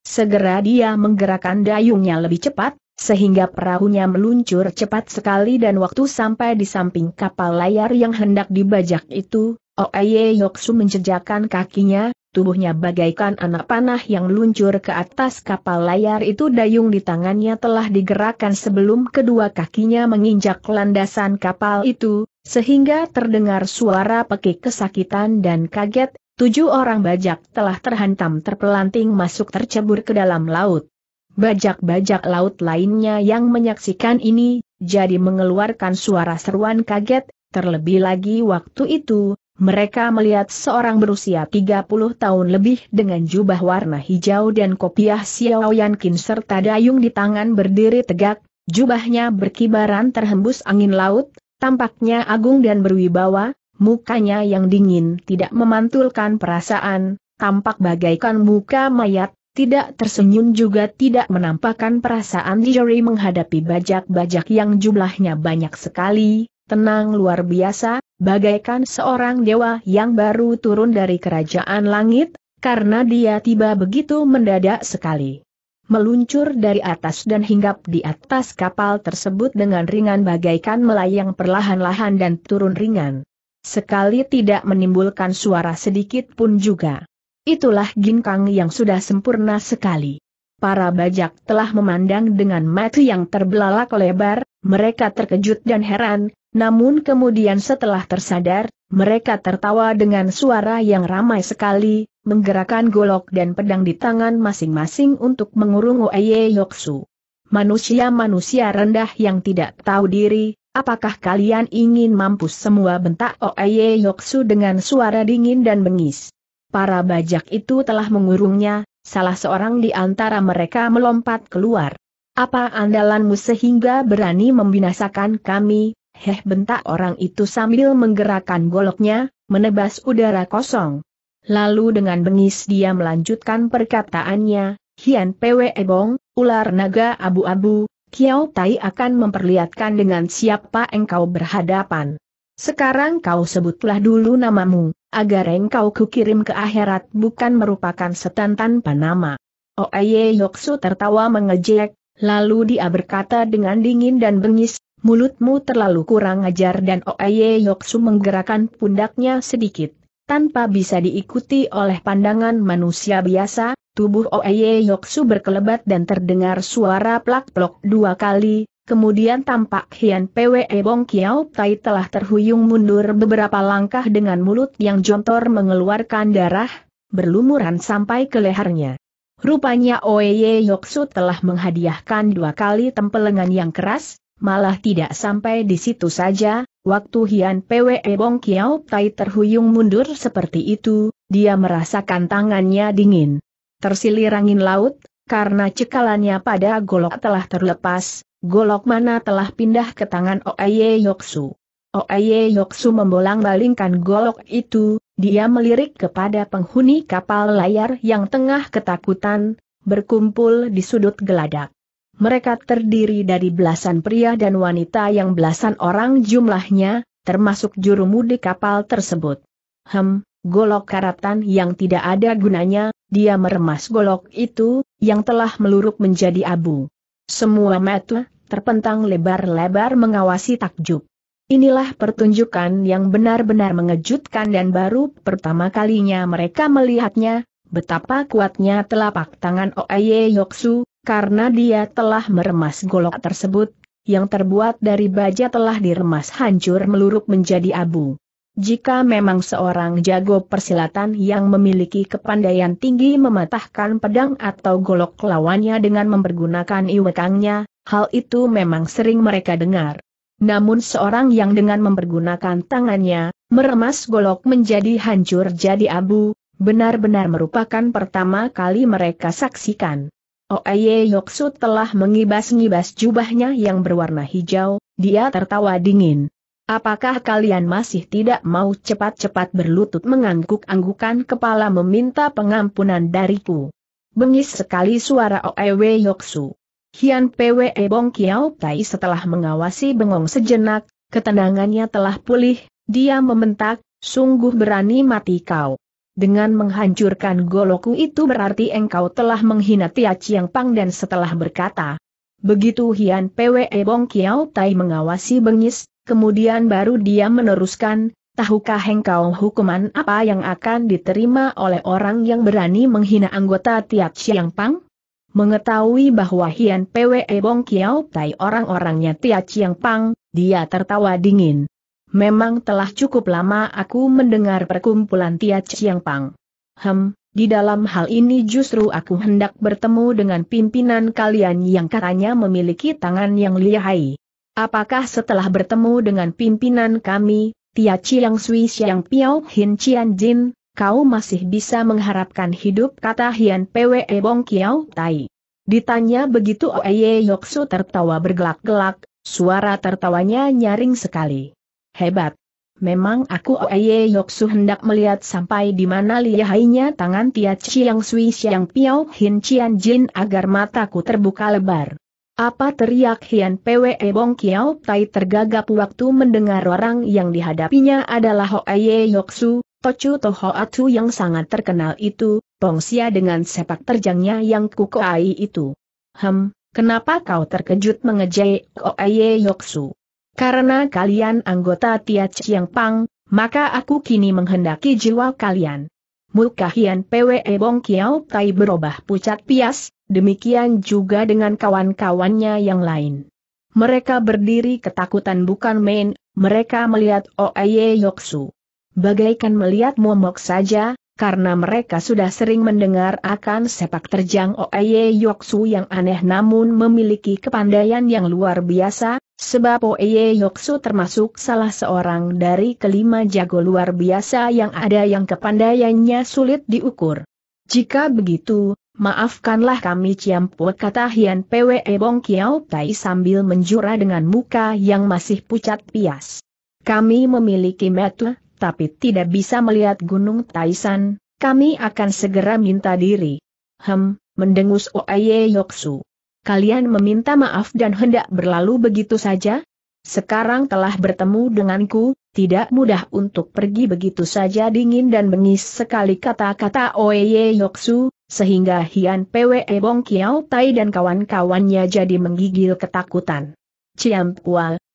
Segera dia menggerakkan dayungnya lebih cepat, sehingga perahunya meluncur cepat sekali dan waktu sampai di samping kapal layar yang hendak dibajak itu, Oeye Yoksu menjejakkan kakinya, tubuhnya bagaikan anak panah yang luncur ke atas kapal layar itu dayung di tangannya telah digerakkan sebelum kedua kakinya menginjak landasan kapal itu, sehingga terdengar suara pekik kesakitan dan kaget, tujuh orang bajak telah terhantam terpelanting masuk tercebur ke dalam laut. Bajak-bajak laut lainnya yang menyaksikan ini, jadi mengeluarkan suara seruan kaget, terlebih lagi waktu itu, mereka melihat seorang berusia 30 tahun lebih dengan jubah warna hijau dan kopiah Xiao Yankin serta dayung di tangan berdiri tegak, jubahnya berkibaran terhembus angin laut, tampaknya agung dan berwibawa, mukanya yang dingin tidak memantulkan perasaan, tampak bagaikan muka mayat, tidak tersenyum juga tidak menampakkan perasaan Jerry menghadapi bajak-bajak yang jumlahnya banyak sekali, tenang luar biasa, bagaikan seorang dewa yang baru turun dari kerajaan langit, karena dia tiba begitu mendadak sekali. Meluncur dari atas dan hinggap di atas kapal tersebut dengan ringan bagaikan melayang perlahan-lahan dan turun ringan. Sekali tidak menimbulkan suara sedikit pun juga. Itulah ginkang yang sudah sempurna sekali. Para bajak telah memandang dengan mata yang terbelalak lebar, mereka terkejut dan heran, namun kemudian setelah tersadar, mereka tertawa dengan suara yang ramai sekali, menggerakkan golok dan pedang di tangan masing-masing untuk mengurung Oeye Yoksu. Manusia-manusia rendah yang tidak tahu diri, apakah kalian ingin mampus semua bentak Oeye Yoksu dengan suara dingin dan bengis. Para bajak itu telah mengurungnya, salah seorang di antara mereka melompat keluar. Apa andalanmu sehingga berani membinasakan kami? Heh bentak orang itu sambil menggerakkan goloknya, menebas udara kosong. Lalu dengan bengis dia melanjutkan perkataannya, Hian Pwe Ebong, ular naga abu-abu, Kiau Tai akan memperlihatkan dengan siapa engkau berhadapan. Sekarang kau sebutlah dulu namamu, agar engkau kukirim ke akhirat bukan merupakan setan tanpa nama. Oeye Yoksu tertawa mengejek, lalu dia berkata dengan dingin dan bengis, mulutmu terlalu kurang ajar dan Oeye Yoksu menggerakkan pundaknya sedikit. Tanpa bisa diikuti oleh pandangan manusia biasa, tubuh Oeye Yoksu berkelebat dan terdengar suara plak-plok dua kali, Kemudian tampak Hian Pwe e Bong Kiao Tai telah terhuyung mundur beberapa langkah dengan mulut yang jontor mengeluarkan darah, berlumuran sampai ke lehernya. Rupanya Oye Yoksu telah menghadiahkan dua kali tempelengan yang keras, malah tidak sampai di situ saja, waktu Hian Pwe e Bong Kiao Tai terhuyung mundur seperti itu, dia merasakan tangannya dingin. Tersilir angin laut, karena cekalannya pada golok telah terlepas, golok mana telah pindah ke tangan Oaye Yoksu. Oaye Yoksu membolang-balingkan golok itu, dia melirik kepada penghuni kapal layar yang tengah ketakutan, berkumpul di sudut geladak. Mereka terdiri dari belasan pria dan wanita yang belasan orang jumlahnya, termasuk juru mudi kapal tersebut. Hem, golok karatan yang tidak ada gunanya, dia meremas golok itu, yang telah meluruk menjadi abu. Semua mata, terpentang lebar-lebar mengawasi takjub. Inilah pertunjukan yang benar-benar mengejutkan dan baru pertama kalinya mereka melihatnya, betapa kuatnya telapak tangan Oye Yoksu, karena dia telah meremas golok tersebut, yang terbuat dari baja telah diremas hancur meluruk menjadi abu. Jika memang seorang jago persilatan yang memiliki kepandaian tinggi mematahkan pedang atau golok lawannya dengan mempergunakan iwekangnya, hal itu memang sering mereka dengar. Namun seorang yang dengan mempergunakan tangannya, meremas golok menjadi hancur jadi abu, benar-benar merupakan pertama kali mereka saksikan. Oaye Yoksu telah mengibas-ngibas jubahnya yang berwarna hijau, dia tertawa dingin. Apakah kalian masih tidak mau cepat-cepat berlutut mengangguk-anggukan kepala meminta pengampunan dariku? Bengis sekali suara Oewe Yoksu. Hian Pwe Bong Kiao Tai setelah mengawasi bengong sejenak, ketenangannya telah pulih, dia mementak, sungguh berani mati kau. Dengan menghancurkan goloku itu berarti engkau telah menghina Tia Chiang Pang dan setelah berkata, Begitu Hian Pwe Bong Kiao Tai mengawasi bengis, Kemudian baru dia meneruskan, tahukah engkau hukuman apa yang akan diterima oleh orang yang berani menghina anggota Tiat Chiang Pang? Mengetahui bahwa Hian Pwe Bong Kiao Tai orang-orangnya Tiat Chiang Pang, dia tertawa dingin. Memang telah cukup lama aku mendengar perkumpulan Tiat Chiang Pang. Hem, di dalam hal ini justru aku hendak bertemu dengan pimpinan kalian yang katanya memiliki tangan yang lihai. Apakah setelah bertemu dengan pimpinan kami, Tia Chiang Sui Xiang Piao Hin Chian Jin, kau masih bisa mengharapkan hidup kata Hian Pwe Bong Kiao Tai. Ditanya begitu Oeye Yoksu tertawa bergelak-gelak, suara tertawanya nyaring sekali. Hebat. Memang aku Oeye Yoksu hendak melihat sampai di mana lihainya tangan Tia Chiang Sui Xiang Piao Hin Chian Jin agar mataku terbuka lebar. Apa teriak Hian Pwe Bong Kiao Tai tergagap waktu mendengar orang yang dihadapinya adalah Aye Yoksu, Tochu Toho Atu yang sangat terkenal itu, Pongsia dengan sepak terjangnya yang kukuai itu. Hem, kenapa kau terkejut mengejek Aye Yoksu? Karena kalian anggota Tia Chiang Pang, maka aku kini menghendaki jiwa kalian. Mulkahian Pwe Bong Kiao Tai berubah pucat pias, demikian juga dengan kawan-kawannya yang lain. Mereka berdiri ketakutan bukan main, mereka melihat Oeye Yoksu. Bagaikan melihat momok saja, karena mereka sudah sering mendengar akan sepak terjang Oeye Yoksu yang aneh namun memiliki kepandaian yang luar biasa, sebab Oeye Yoksu termasuk salah seorang dari kelima jago luar biasa yang ada yang kepandaiannya sulit diukur. Jika begitu, maafkanlah kami Ciampu kata Hian Pwe Bong Kiao Tai sambil menjura dengan muka yang masih pucat pias. Kami memiliki metu tapi tidak bisa melihat Gunung Taisan, kami akan segera minta diri. Hem, mendengus Oye Yoksu. Kalian meminta maaf dan hendak berlalu begitu saja? Sekarang telah bertemu denganku, tidak mudah untuk pergi begitu saja dingin dan bengis sekali kata-kata Oye Yoksu, sehingga Hian Pwe Bong Kiao Tai dan kawan-kawannya jadi menggigil ketakutan. Ciam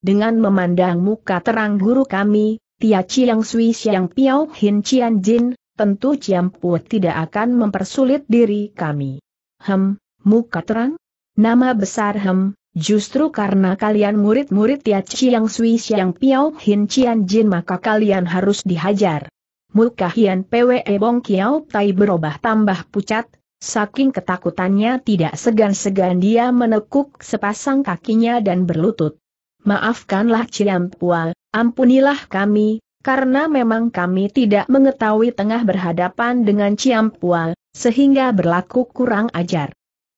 dengan memandang muka terang guru kami, Tia Chiang Sui yang Piao Hin Chian Jin, tentu Chiang Pu tidak akan mempersulit diri kami. Hem, muka terang? Nama besar Hem, justru karena kalian murid-murid Tia Chiang Sui yang Piao Hin Chian Jin maka kalian harus dihajar. Muka Hian Pwe Bong Kiao Tai berubah tambah pucat, saking ketakutannya tidak segan-segan dia menekuk sepasang kakinya dan berlutut. Maafkanlah Chiang Pu. Ampunilah kami, karena memang kami tidak mengetahui tengah berhadapan dengan Ciampual, sehingga berlaku kurang ajar.